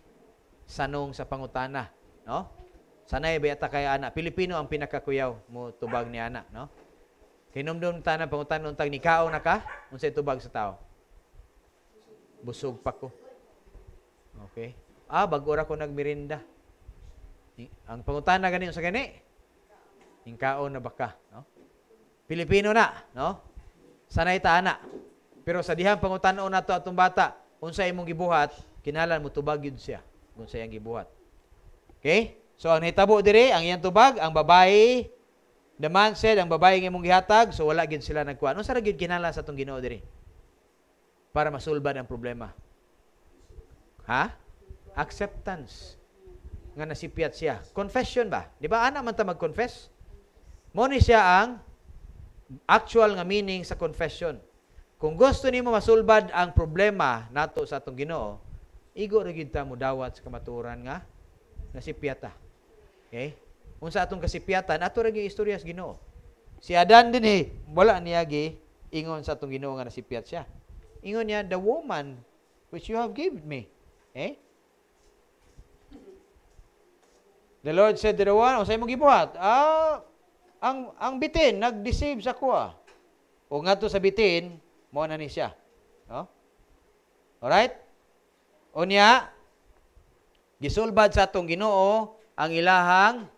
sanong sa pangutana, no? Sanay ba ata kay ana? Pilipino ang pinakakuyaw mo tubag ni ana, no? Hinumdum tanan pangutan untag ni kao na ka, unsay tubag sa tao? Busog pa ko. Okay. Ah, bago ra ko nagmirinda. Ang pangutana gani sa gani? Ing kaon na baka, no? Pilipino na, no? Sanay ta ana. Pero sa dihang pangutan na to atong bata, unsay imong gibuhat, kinalan mo tubag gyud siya kung sayang gibuhat. Okay? So ang hitabo diri ang iyang tubag ang babae The man said, ang babae nga mong gihatag, so wala gid sila nagkuha. Ano sa gid kinala sa tong Ginoo diri? Para masulbad ang problema. Ha? Acceptance nga nasipiat siya. Confession ba? Di ba ana man ta mag-confess? Mo ni siya ang actual nga meaning sa confession. Kung gusto nimo masulbad ang problema nato sa atong Ginoo, igo ra gid ta mo dawat sa kamaturan nga nasipiat ta. Okay? unsa atong kasipyatan ato ra gyud istorya sa Ginoo si Adan dinhi eh, wala niya ingon sa atong Ginoo nga nasipyat siya ingon niya the woman which you have given me eh The Lord said to the one, o sa'yo mo gibuhat? Ah, ang, ang bitin, nag-deceive sa kuha. O nga to sa bitin, mo na ni siya. No? Alright? O niya, gisulbad sa atong ginoo ang ilahang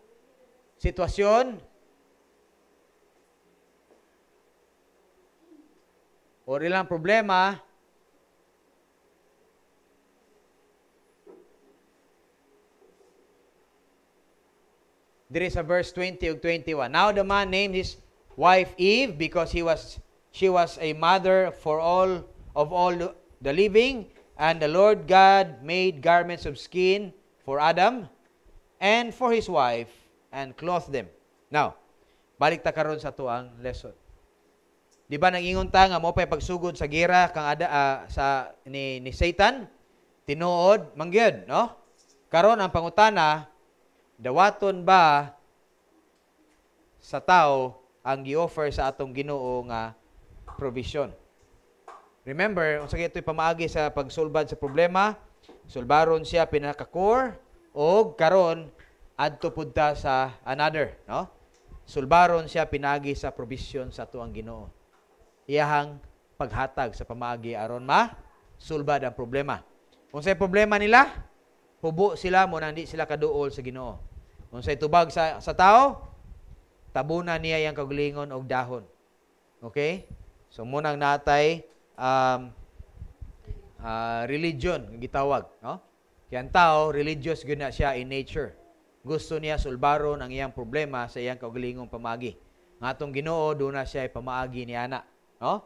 situación o ilang problema, there is a verse 20 or 21. Now the man named his wife Eve because he was she was a mother for all of all the living and the Lord God made garments of skin for Adam and for his wife and clothe them. Now, balik ta karon sa tuang lesson. Di ba nang ingon ta nga mo pay pagsugod sa gira kang ada uh, sa ni, ni Satan tinuod mangyud, no? Karon ang pangutana dawaton ba sa tao ang gi-offer sa atong Ginoo nga provision. Remember, unsa kay ito'y pamaagi sa pagsulbad sa problema, sulbaron siya pinaka-core og karon adto pud ta sa another, no? Sulbaron siya pinagi sa provision sa tuang Ginoo. Iyahang paghatag sa pamagi aron ma sulbad ang problema. Unsay problema nila? Hubo sila mo nandi sila kaduol sa Ginoo. Unsay tubag sa sa tao? Tabunan niya yang kaglingon og dahon. Okay? So munang natay um, uh, religion gitawag, no? kay ang tao religious gyud na siya in nature gusto niya sulbaron ang iyang problema sa iyang kaugalingong pamagi. Nga atong Ginoo do na siya pamaagi ni ana, no?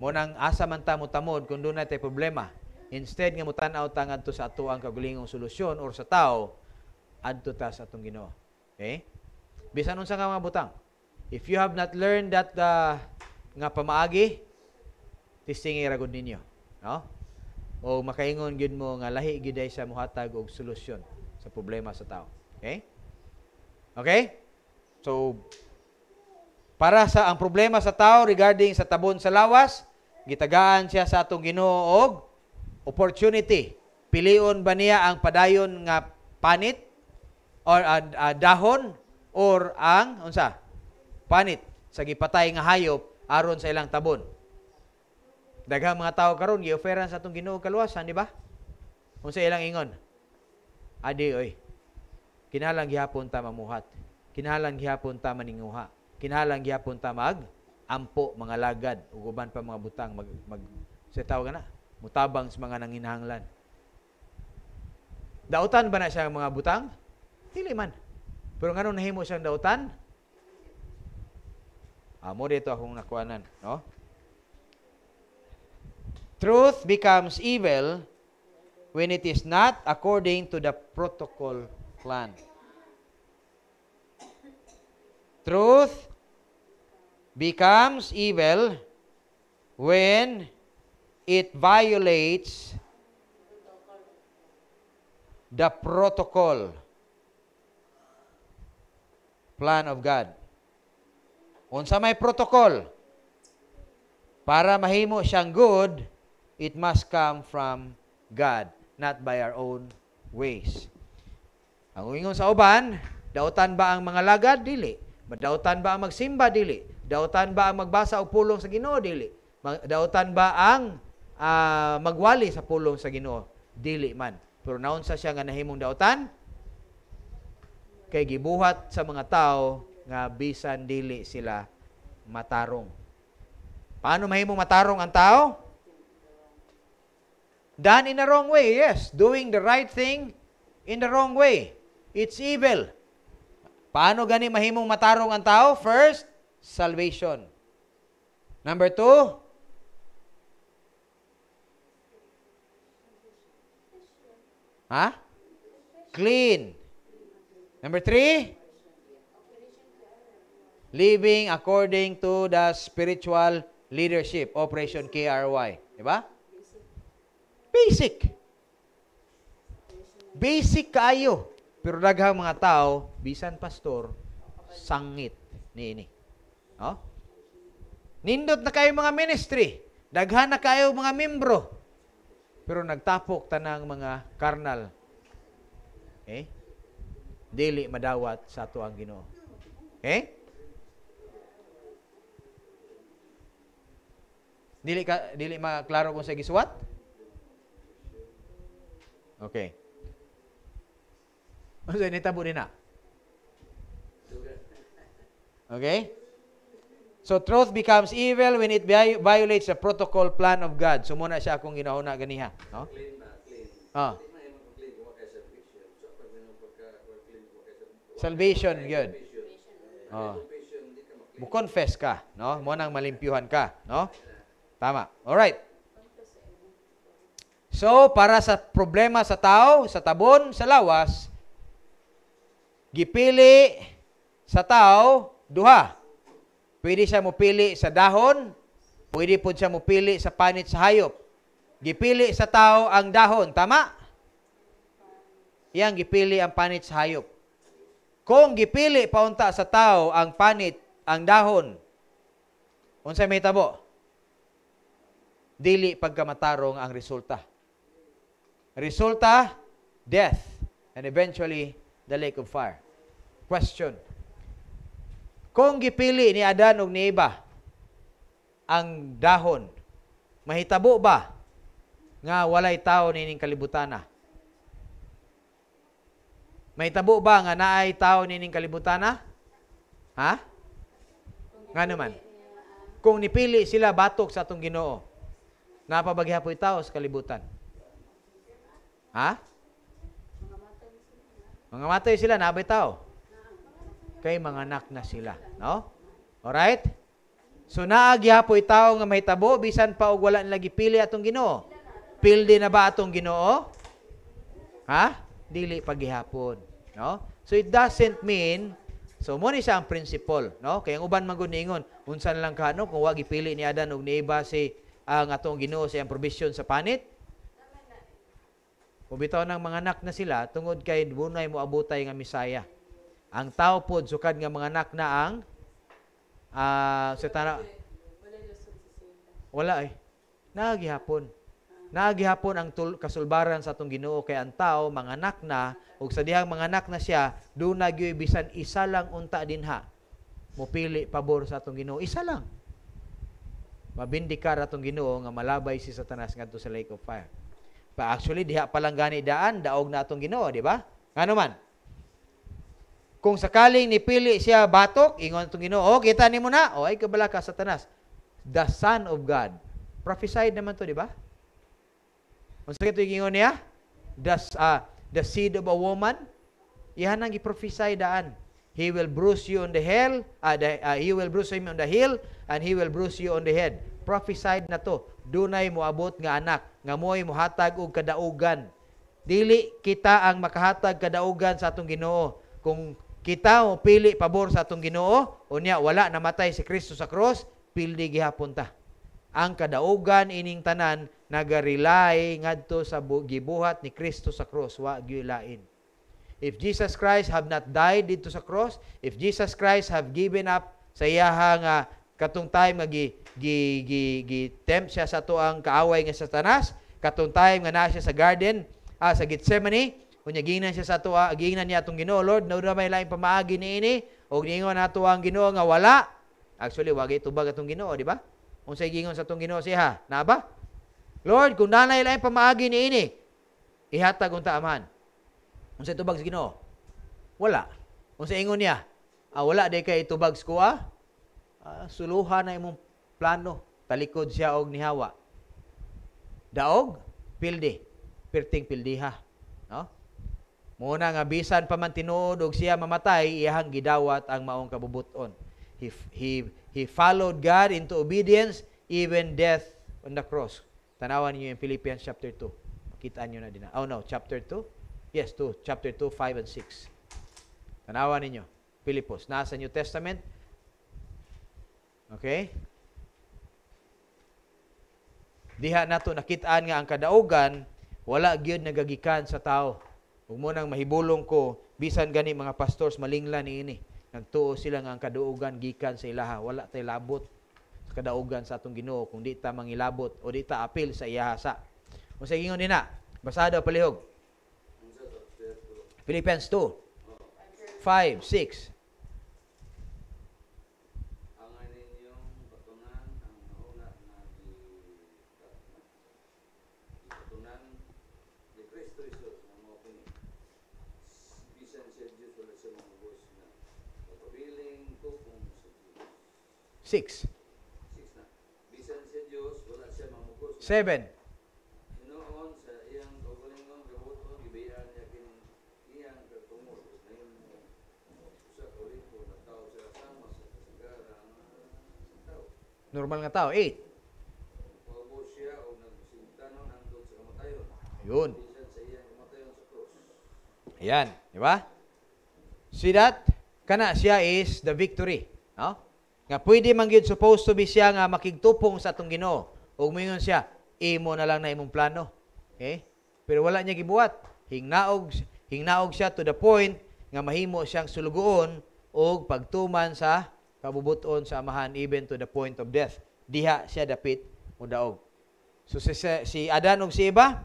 Mo nang asa man ta mo tamod kun do na tay problema. Instead nga mo ta ngadto sa ato ang kaugalingong solusyon or sa tao, adto ta sa atong Ginoo. Okay? Bisan unsa nga mga butang. If you have not learned that uh, nga pamaagi, tisingi ra ninyo, no? O makaingon gyud mo nga lahi gyud sa muhatag og solusyon sa problema sa tao. Okay? Okay? So, para sa ang problema sa tao regarding sa tabon sa lawas, gitagaan siya sa atong Ginoo opportunity. Pilion ba niya ang padayon nga panit or uh, uh, dahon or ang unsa? Panit sa gipatay nga hayop aron sa ilang tabon. Daghang mga tao karon gioferan sa atong Ginoo kaluwasan, di ba? Unsa ilang ingon? Adi oy kinalang gihapon ta mamuhat. kinalang gihapon ta maninguha. kinalang gihapon ta mag ampo mga lagad uguban pa mga butang mag, mag sa tawag na mutabang sa mga nanginahanglan. Dautan ba na siya mga butang? Dili man. Pero nganong nahimo siyang dautan? Amo ah, dito akong nakuanan, no? Truth becomes evil when it is not according to the protocol plan. Truth becomes evil when it violates the protocol plan of God. Unsa may protocol? Para mahimo siyang good, it must come from God, not by our own ways. Ang ingon sa uban, dautan ba ang mga lagad? Dili. Dautan ba ang magsimba? Dili. Dautan ba ang magbasa o pulong sa Ginoo? Dili. Dautan ba ang uh, magwali sa pulong sa Ginoo? Dili man. Pero sa siya nga nahimong dautan? Kay gibuhat sa mga tao nga bisan dili sila matarong. Paano mahimong matarong ang tao? Done in the wrong way, yes. Doing the right thing in the wrong way. It's evil. Paano gani mahimong matarong ang tao? First, salvation. Number two, Ha? Clean. Number three, living according to the spiritual leadership, Operation KRY. Di ba?
Basic.
Basic kayo. Pero daghang mga tao, bisan pastor, sangit niini. Oh? Nindot na kayo mga ministry, daghan na kayo mga membro. Pero nagtapok tanang mga karnal. Eh? Dili madawat sa ato ang Ginoo. Eh? Dili ka dili maklaro kung sa gisuwat? Okay. Unsa ano ni tabo nina? Okay? So truth becomes evil when it violates the protocol plan of God. So muna siya akong ginauna ganiha, no? Clean Ah. Salvation, yun. Oh. Mo confess ka, no? Mo nang malimpyuhan ka, no? Tama. All right. So, para sa problema sa tao, sa tabon, sa lawas, gipili sa tao duha. Pwede siya mopili sa dahon, pwede po siya mopili sa panit sa hayop. Gipili sa tao ang dahon, tama? Iyang gipili ang panit sa hayop. Kung gipili paunta sa tao ang panit, ang dahon, unsa may tabo? Dili pagkamatarong ang resulta. Resulta, death, and eventually, the lake of fire. Question. Kung gipili ni Adan og ni Eva ang dahon, mahitabo ba nga walay tao nining kalibutana? Mahitabo ba nga naay tao nining kalibutana? Ha? Nga naman. Kung nipili sila batok sa atong Ginoo, napabaghihapoy tao sa kalibutan. Ha? Mga matay sila, nabay tao kay mga anak na sila. No? Alright? So naagya po itaw nga may tabo, bisan pa og wala lagi pili atong Ginoo. Pildi na ba atong Ginoo? Ha? Dili pagihapon. no? So it doesn't mean so mo ni siya ang principle, no? Kay ang uban man gud niingon, unsan lang ka, kano kung wa gipili ni Adan og ni Eva si ang atong Ginoo sa ang provision sa panit? Ubitaw ng mga anak na sila tungod kay mo abutay nga misaya. Ang tao po, sukad nga mga anak na ang uh, sa tana, wala eh. Nagihapon. Nagihapon ang tul- kasulbaran sa atong Ginoo kay ang tao mga anak na ug sa dihang mga anak na siya do nagyoy bisan isa lang unta dinha. Mopili pabor sa atong Ginoo isa lang. Mabindikar atong Ginoo nga malabay si Satanas ngadto sa lake of fire. Pa actually diha pa lang gani daan daog na atong Ginoo, di ba? Ngano man? Kung sakaling nipili siya batok, ingon itong ginoo, oh, kita ni mo na, oh, ay kabala ka, Satanas. The Son of God. Prophesied naman to, di ba? Kung sakit ito ingon niya, the, uh, the seed of a woman, iyan ang i-prophesy daan. He will bruise you on the heel, uh, the, uh, he will bruise him on the heel, and he will bruise you on the head. Prophesied na to. Dunay mo abot nga anak, nga mo'y mohatag og kadaugan. Dili kita ang makahatag kadaugan sa atong Ginoo kung Kita o pili pabor sa atong Ginoo, unya wala namatay si Kristo sa cross, pildi gihapon ta. Ang kadaogan ining tanan nagarelay ngadto sa gibuhat ni Kristo sa cross wa gyulain. If Jesus Christ have not died dito sa cross, if Jesus Christ have given up sa iyaha nga katong time nga gi gi gi, gi tempt siya sa ang kaaway nga Satanas, katong time nga naa siya sa garden, ah, sa Gethsemane, Unya ginan siya sa tuwa, ginan niya atong Ginoo, Lord, na may lain pamaagi ni niini, og niingon nato ang Ginoo nga wala. Actually, wagi tubag atong Ginoo, di ba? Kung sa'y gingon sa atong Ginoo siya? Na ba? Lord, kung nanay lain pamaagi ni ini, ihatag unta amahan. sa'y tubag sa Ginoo? Wala. Kung sa'y ingon niya? Ah, wala di kay itubag ko ah. ah suluhan na imong plano. Talikod siya og nihawa. Daog, pildi. Pirting pildiha. No? Muna nga bisan pa man tinuod og siya mamatay, iyahang gidawat ang maong kabubuton. He, he, he followed God into obedience even death on the cross. Tanawan niyo yung Philippians chapter 2. Makita niyo na din. Oh no, chapter 2? Yes, 2. Chapter 2, 5 and 6. Tanawan ninyo. Philippos. Nasa New Testament. Okay? Diha nato nakitaan nga ang kadaogan wala gyud nagagikan sa tao Huwag mo nang mahibulong ko, bisan gani mga pastors, malinglan ni ini. Nagtuo sila nga ang kaduugan gikan sa ilaha. Wala tay labot sa kadaugan sa atong ginoo kung di ta mangilabot o di ta apil sa iyahasa. Kung sa gingon nina, basado palihog. Philippians 2, 5, 6. Six. Seven. Normal nga tao. Eight. Yun. Ayan. Di ba? See that? Kana siya is the victory. No? Nga pwede man gyud supposed to be siya nga makigtupong sa atong Ginoo. Ug moingon siya, imo na lang na imong plano. Okay? Pero wala niya gibuhat. Hingnaog hingnaog siya to the point nga mahimo siyang sulugoon og pagtuman sa kabubuton sa amahan even to the point of death. Diha siya dapit mudaog. So si, si Adan ug si Eva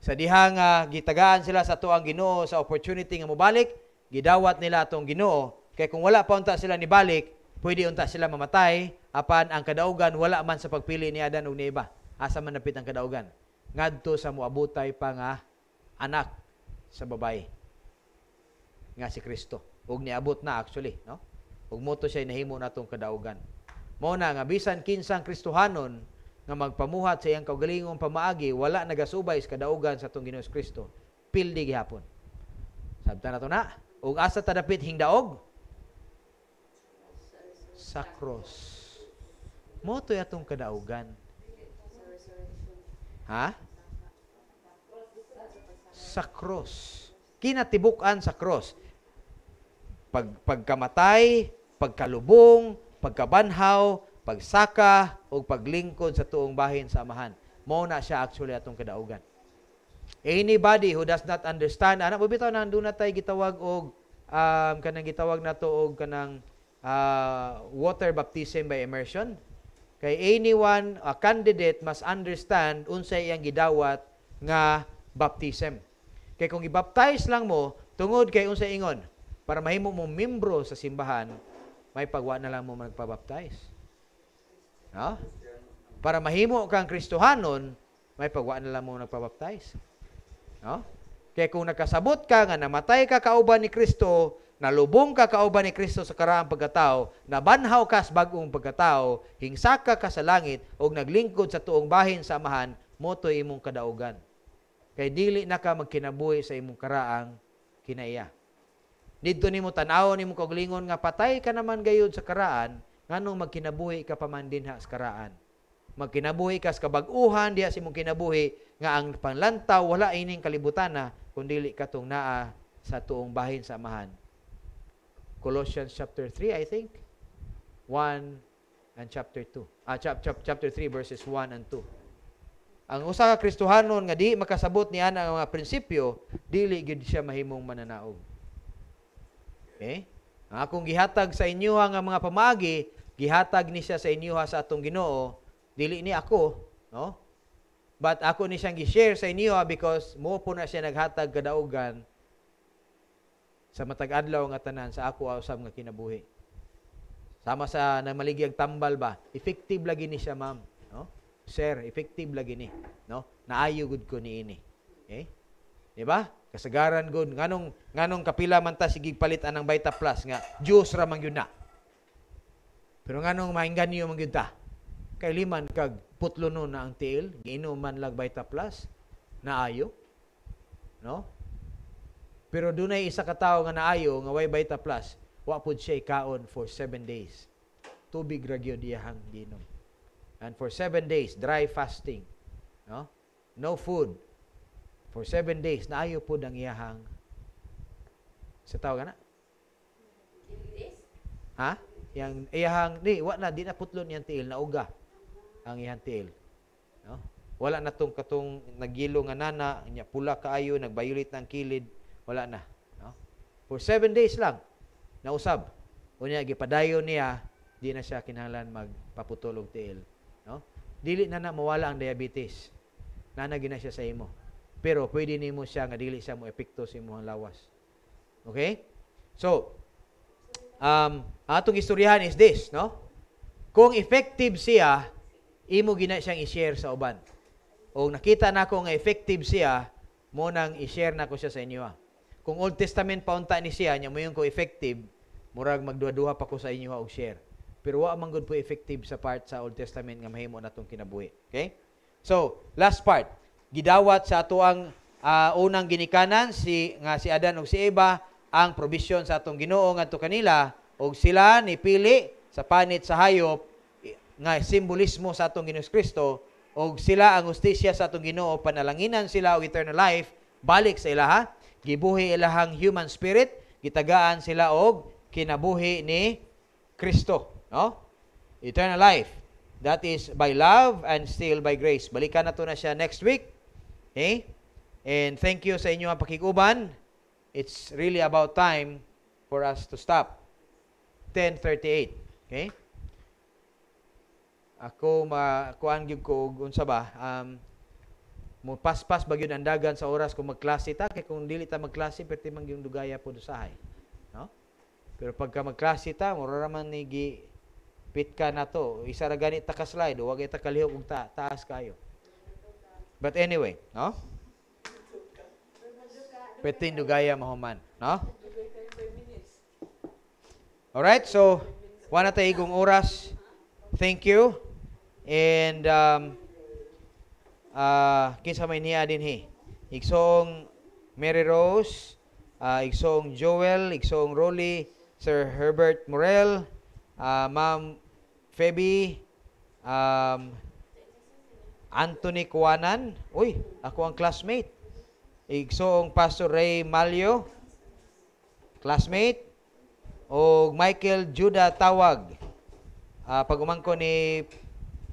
sa diha nga gitagaan sila sa tuang Ginoo sa opportunity nga mobalik, gidawat nila atong Ginoo kay kung wala pa unta sila nibalik, Pwede unta sila mamatay, apan ang kadaugan wala man sa pagpili ni Adan ug ni Eva. Asa man napit ang kadaugan. Ngadto sa muabutay pa nga anak sa babae nga si Kristo. Ug niabot na actually, no? Ug moto siya nahimo natong kadaugan. mo na nga bisan kinsang Kristohanon nga magpamuhat sa iyang kaugalingong pamaagi wala nagasubay sa kadaugan sa atong Ginoo Kristo. Pildi gihapon. Sabta na to na. Ug asa tadapit hingdaog sa cross. Moto yatong kadaugan. Ha? Sa cross. Kinatibukan sa cross. Pag, pagkamatay, pagkalubong, pagkabanhaw, pagsaka, o paglingkod sa tuong bahin sa amahan. Mao na siya actually atong kadaugan. Anybody who does not understand, anak mo bitaw na do na tay gitawag og um, kanang gitawag nato og kanang uh, water baptism by immersion. Kay anyone, a candidate must understand unsay iyang gidawat nga baptism. Kay kung i-baptize lang mo, tungod kay unsay ingon, para mahimo mo membro sa simbahan, may pagwa na lang mo magpabaptize. No? Para mahimo kang Kristohanon, may pagwa na lang mo magpabaptize. No? Kaya kung nakasabot ka nga namatay ka kauban ni Kristo, nalubong ka kauban ni Kristo sa karaang pagkatao, nabanhaw ka sa bagong pagkatao, hingsaka ka sa langit, o naglingkod sa tuong bahin sa amahan, moto imong kadaugan. Kay dili na ka magkinabuhi sa imong karaang kinaiya. Dito nimo tan-aw nimo kaglingon nga patay ka naman gayud sa karaan, nganong magkinabuhi ka paman dinha sa karaan. Magkinabuhi ka sa kabag-uhan diha sa imong kinabuhi nga ang panlantaw wala ining na, kun dili tong naa sa tuong bahin sa amahan Colossians chapter 3, I think. 1 and chapter 2. Ah, chap, chap, chapter 3 verses 1 and 2. Ang usa ka Kristohanon nga di makasabot niya ang mga prinsipyo, dili gid siya mahimong mananaog. Okay? Eh? Ang akong gihatag sa inyo nga mga pamagi, gihatag ni siya sa inyo sa atong Ginoo, dili ni ako, no? But ako ni siyang gi-share sa inyo because mo po na siya naghatag kadaogan sa matag adlaw nga tanan sa ako usab nga kinabuhi. Sama sa namaligiyag tambal ba, effective lagi ni siya ma'am, no? Sir, effective lagi ni, no? Naayo gud ko ni ini. Okay? Di ba? Kasagaran gud nganong nganong kapila man ta sige palitan ang Vita Plus nga juice ra man yun na. Pero nganong mainggan niyo man ta? Kay liman kag putlo no na ang tiil, giinom man lag Vita Plus, naayo. No? Pero dunay isa ka tawo nga naayo nga way bayta plus, wa pud siya kaon for seven days. Tubig ra gyud iyahang ginom. And for seven days dry fasting. No? No food. For seven days naayo pud ang iyahang sa tawo kana? Ha? Yang iyahang di wa na di na putlon yang tiil na uga ang iyang tiil. No? Wala na tong katong nagilo nga nana, nya pula kaayo, nagbayulit ng kilid, wala na. No? For seven days lang, nausab. Unya, gipadayon niya, di na siya kinahanglan magpaputulog tiil. No? Dili na na mawala ang diabetes. Nanagi na siya sa imo. Pero pwede nimo siya nga dili siya mo epekto sa imong lawas. Okay? So, um, atong istoryahan is this, no? Kung effective siya, imo gina siyang i-share sa uban. O nakita na ko nga effective siya, mo nang i-share na ko siya sa inyo. Ah. Kung Old Testament paunta ni siya, nya mo yung ko effective, murag magduha-duha pa ko sa inyo og share. Pero wa man good po effective sa part sa Old Testament nga mahimo natong kinabuhi. Okay? So, last part. Gidawat sa ato ang uh, unang ginikanan si nga si Adan ug si Eva ang provision sa atong Ginoo ngadto kanila og sila nipili sa panit sa hayop nga simbolismo sa atong Ginoo Kristo og sila ang hustisya sa atong Ginoo panalanginan sila og eternal life balik sa ilaha gibuhi ilahang human spirit, gitagaan sila og kinabuhi ni Kristo, no? Eternal life. That is by love and still by grace. Balikan na to na siya next week. Okay? Eh? And thank you sa inyo ang pakikuban. It's really about time for us to stop. 10:38. Okay? Ako ma kuan gyud ko unsa ba? Um, mo paspas bagyo ang dagan sa oras kung magklase ta kay kung dili ta magklase perti man yung dugaya pod usahay no pero pagka magklase ta mura raman ni gi pit ka na to isa ra gani ta ka slide wag ta kalihok ug ta taas kayo but anyway no perti dugaya mahuman no all right so wala tay igong oras thank you and um, uh, kinsa may niya dinhi. Igsong Mary Rose, uh, ah, igsong Joel, igsong Rolly, Sir Herbert Morel, uh, Ma'am Feby, um, Anthony Kuanan, uy, ako ang classmate. Igsoong Pastor Ray Malio, classmate. O Michael Juda Tawag, uh, pag umangko ni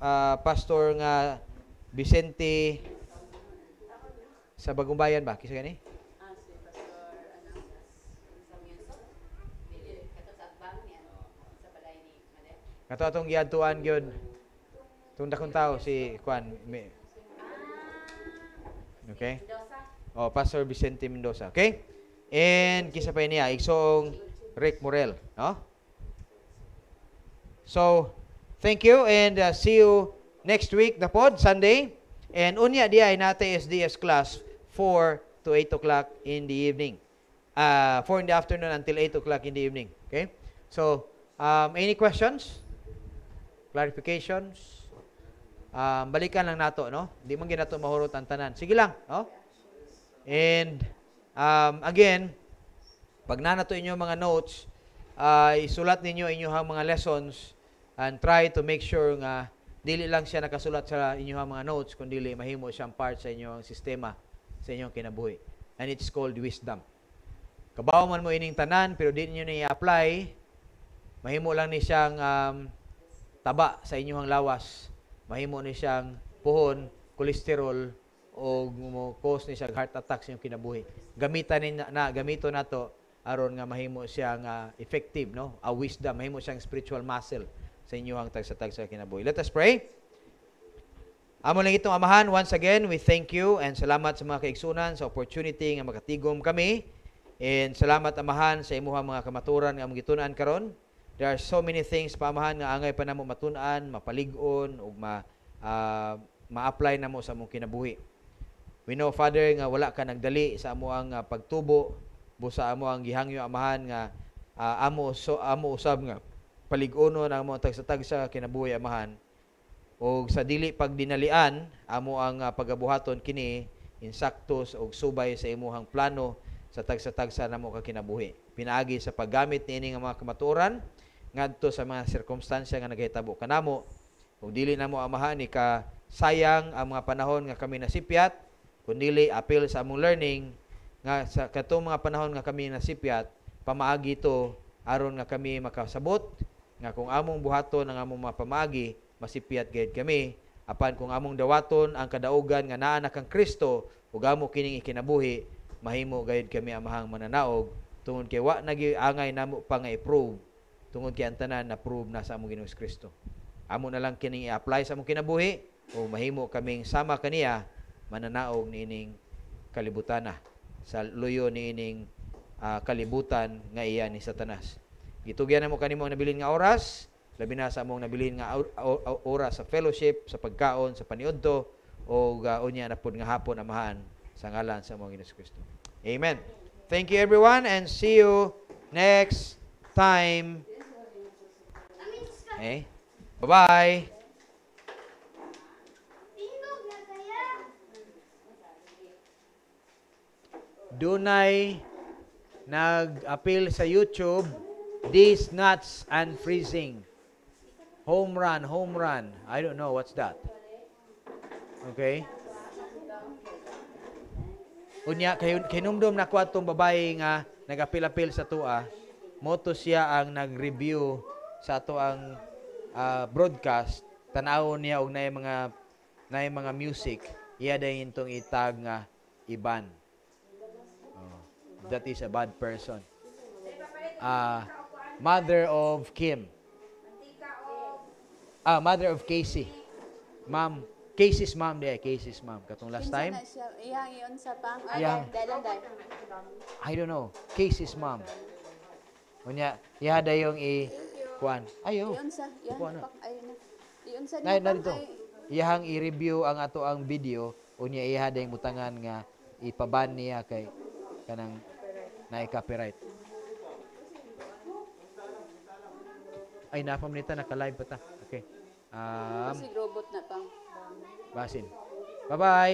uh, Pastor nga Vicente sa Bagumbayan ba? Kisa gani? Kato atong giadtuan gyud tung dakong tao si Kwan. Okay? Oh, Pastor Vicente Mendoza. Okay? And kisa pa niya isong Rick Morel, no? So, thank you and uh, see you next week na pod, Sunday. And unya di ay nate SDS class 4 to 8 o'clock in the evening. Uh, ah, 4 in the afternoon until 8 o'clock in the evening. Okay? So, um, any questions? Clarifications? Um, balikan lang nato, no? Hindi man ginato mahurot ang tanan. Sige lang, no? And, um, again, pag nanato inyo mga notes, uh, isulat ninyo inyo inyong mga lessons and try to make sure nga dili lang siya nakasulat sa inyong mga notes, kundi mahimo siyang part sa inyong sistema, sa inyong kinabuhi. And it's called wisdom. Kabaw man mo ining tanan, pero di niyo ni apply mahimo lang ni siyang um, taba sa inyong lawas, mahimo ni siyang puhon, kolesterol, o cause ni siyang heart attack sa inyong kinabuhi. Gamitan ni na, na gamito nato aron nga mahimo siyang uh, effective no a wisdom mahimo siyang spiritual muscle sa inyong tagsatag sa kinabuhi. Let us pray. Amo lang itong amahan, once again, we thank you and salamat sa mga kaigsunan sa opportunity nga makatigom kami. And salamat amahan sa imuha mga kamaturan nga among gitunan karon. There are so many things pa amahan nga angay pa namo matunan, mapalig-on ug ma uh, ma-apply namo sa among kinabuhi. We know Father nga wala ka nagdali sa amo ang uh, pagtubo busa amo ang gihangyo amahan nga uh, amo so amo usab nga paliguno na mo tagsa-tagsa kinabuhi amahan o sa dili pag dinalian amo ang uh, pagabuhaton kini insaktos og subay sa imuhang plano sa tagsa-tagsa namo ka kinabuhi pinaagi sa paggamit niini nga mga kamaturan ngadto sa mga sirkumstansya nga nagahitabo kanamo ug dili namo amahan ni ka sayang ang mga panahon nga kami nasipyat kun dili apil sa among learning nga sa katong mga panahon nga kami nasipyat pamaagi to aron nga kami makasabot nga kung among buhaton ang among mapamagi masipiat gayud kami apan kung among dawaton ang kadaogan nga naa na kang Kristo ug amo kining ikinabuhi mahimo gayud kami amahang mananaog tungod kay wa angay namo pa nga i-prove tungod kay ang tanan na prove na sa among Ginoong Kristo amo na lang kining i-apply sa among kinabuhi o mahimo kaming sama kaniya mananaog niining kalibutana sa luyo niining uh, ah, kalibutan nga iya ni Satanas Gitugyan mo kanimo ang nabilin nga oras, labi na sa among nabilin nga oras sa fellowship, sa pagkaon, sa paniudto o uh, unya na pud nga hapon amahan sa ngalan sa among Hesus Kristo. Amen. Thank you everyone and see you next time. Eh? Bye-bye. Dunay nag-appeal sa YouTube these nuts and freezing. Home run, home run. I don't know what's that. Okay? Unya kay kinumdum na kwat tong babae nga nagapilapil sa tua. Moto siya ang nag-review sa ato ang uh, broadcast tanaw niya og nay mga nay mga music iya day intong itag nga iban. Oh, that is a bad person. Ah uh, Mother of Kim. Ah, mother of Casey. Ma'am. Casey's ma'am di. Casey's ma'am. Katong last time.
Iyang yun sa pang. Iyang.
I don't know. Casey's ma'am. Unya, da yung i... Kuan. Ayo. Iyon
sa. Kuan na. Iyon sa. Na, narito.
Iyang i-review ang ato ang video. Unya, da yung mutangan nga ipaban niya kay kanang na copyright Ay, napam nita, naka-live pa ta. Okay. Um,
si robot na pang.
Basin. Bye-bye.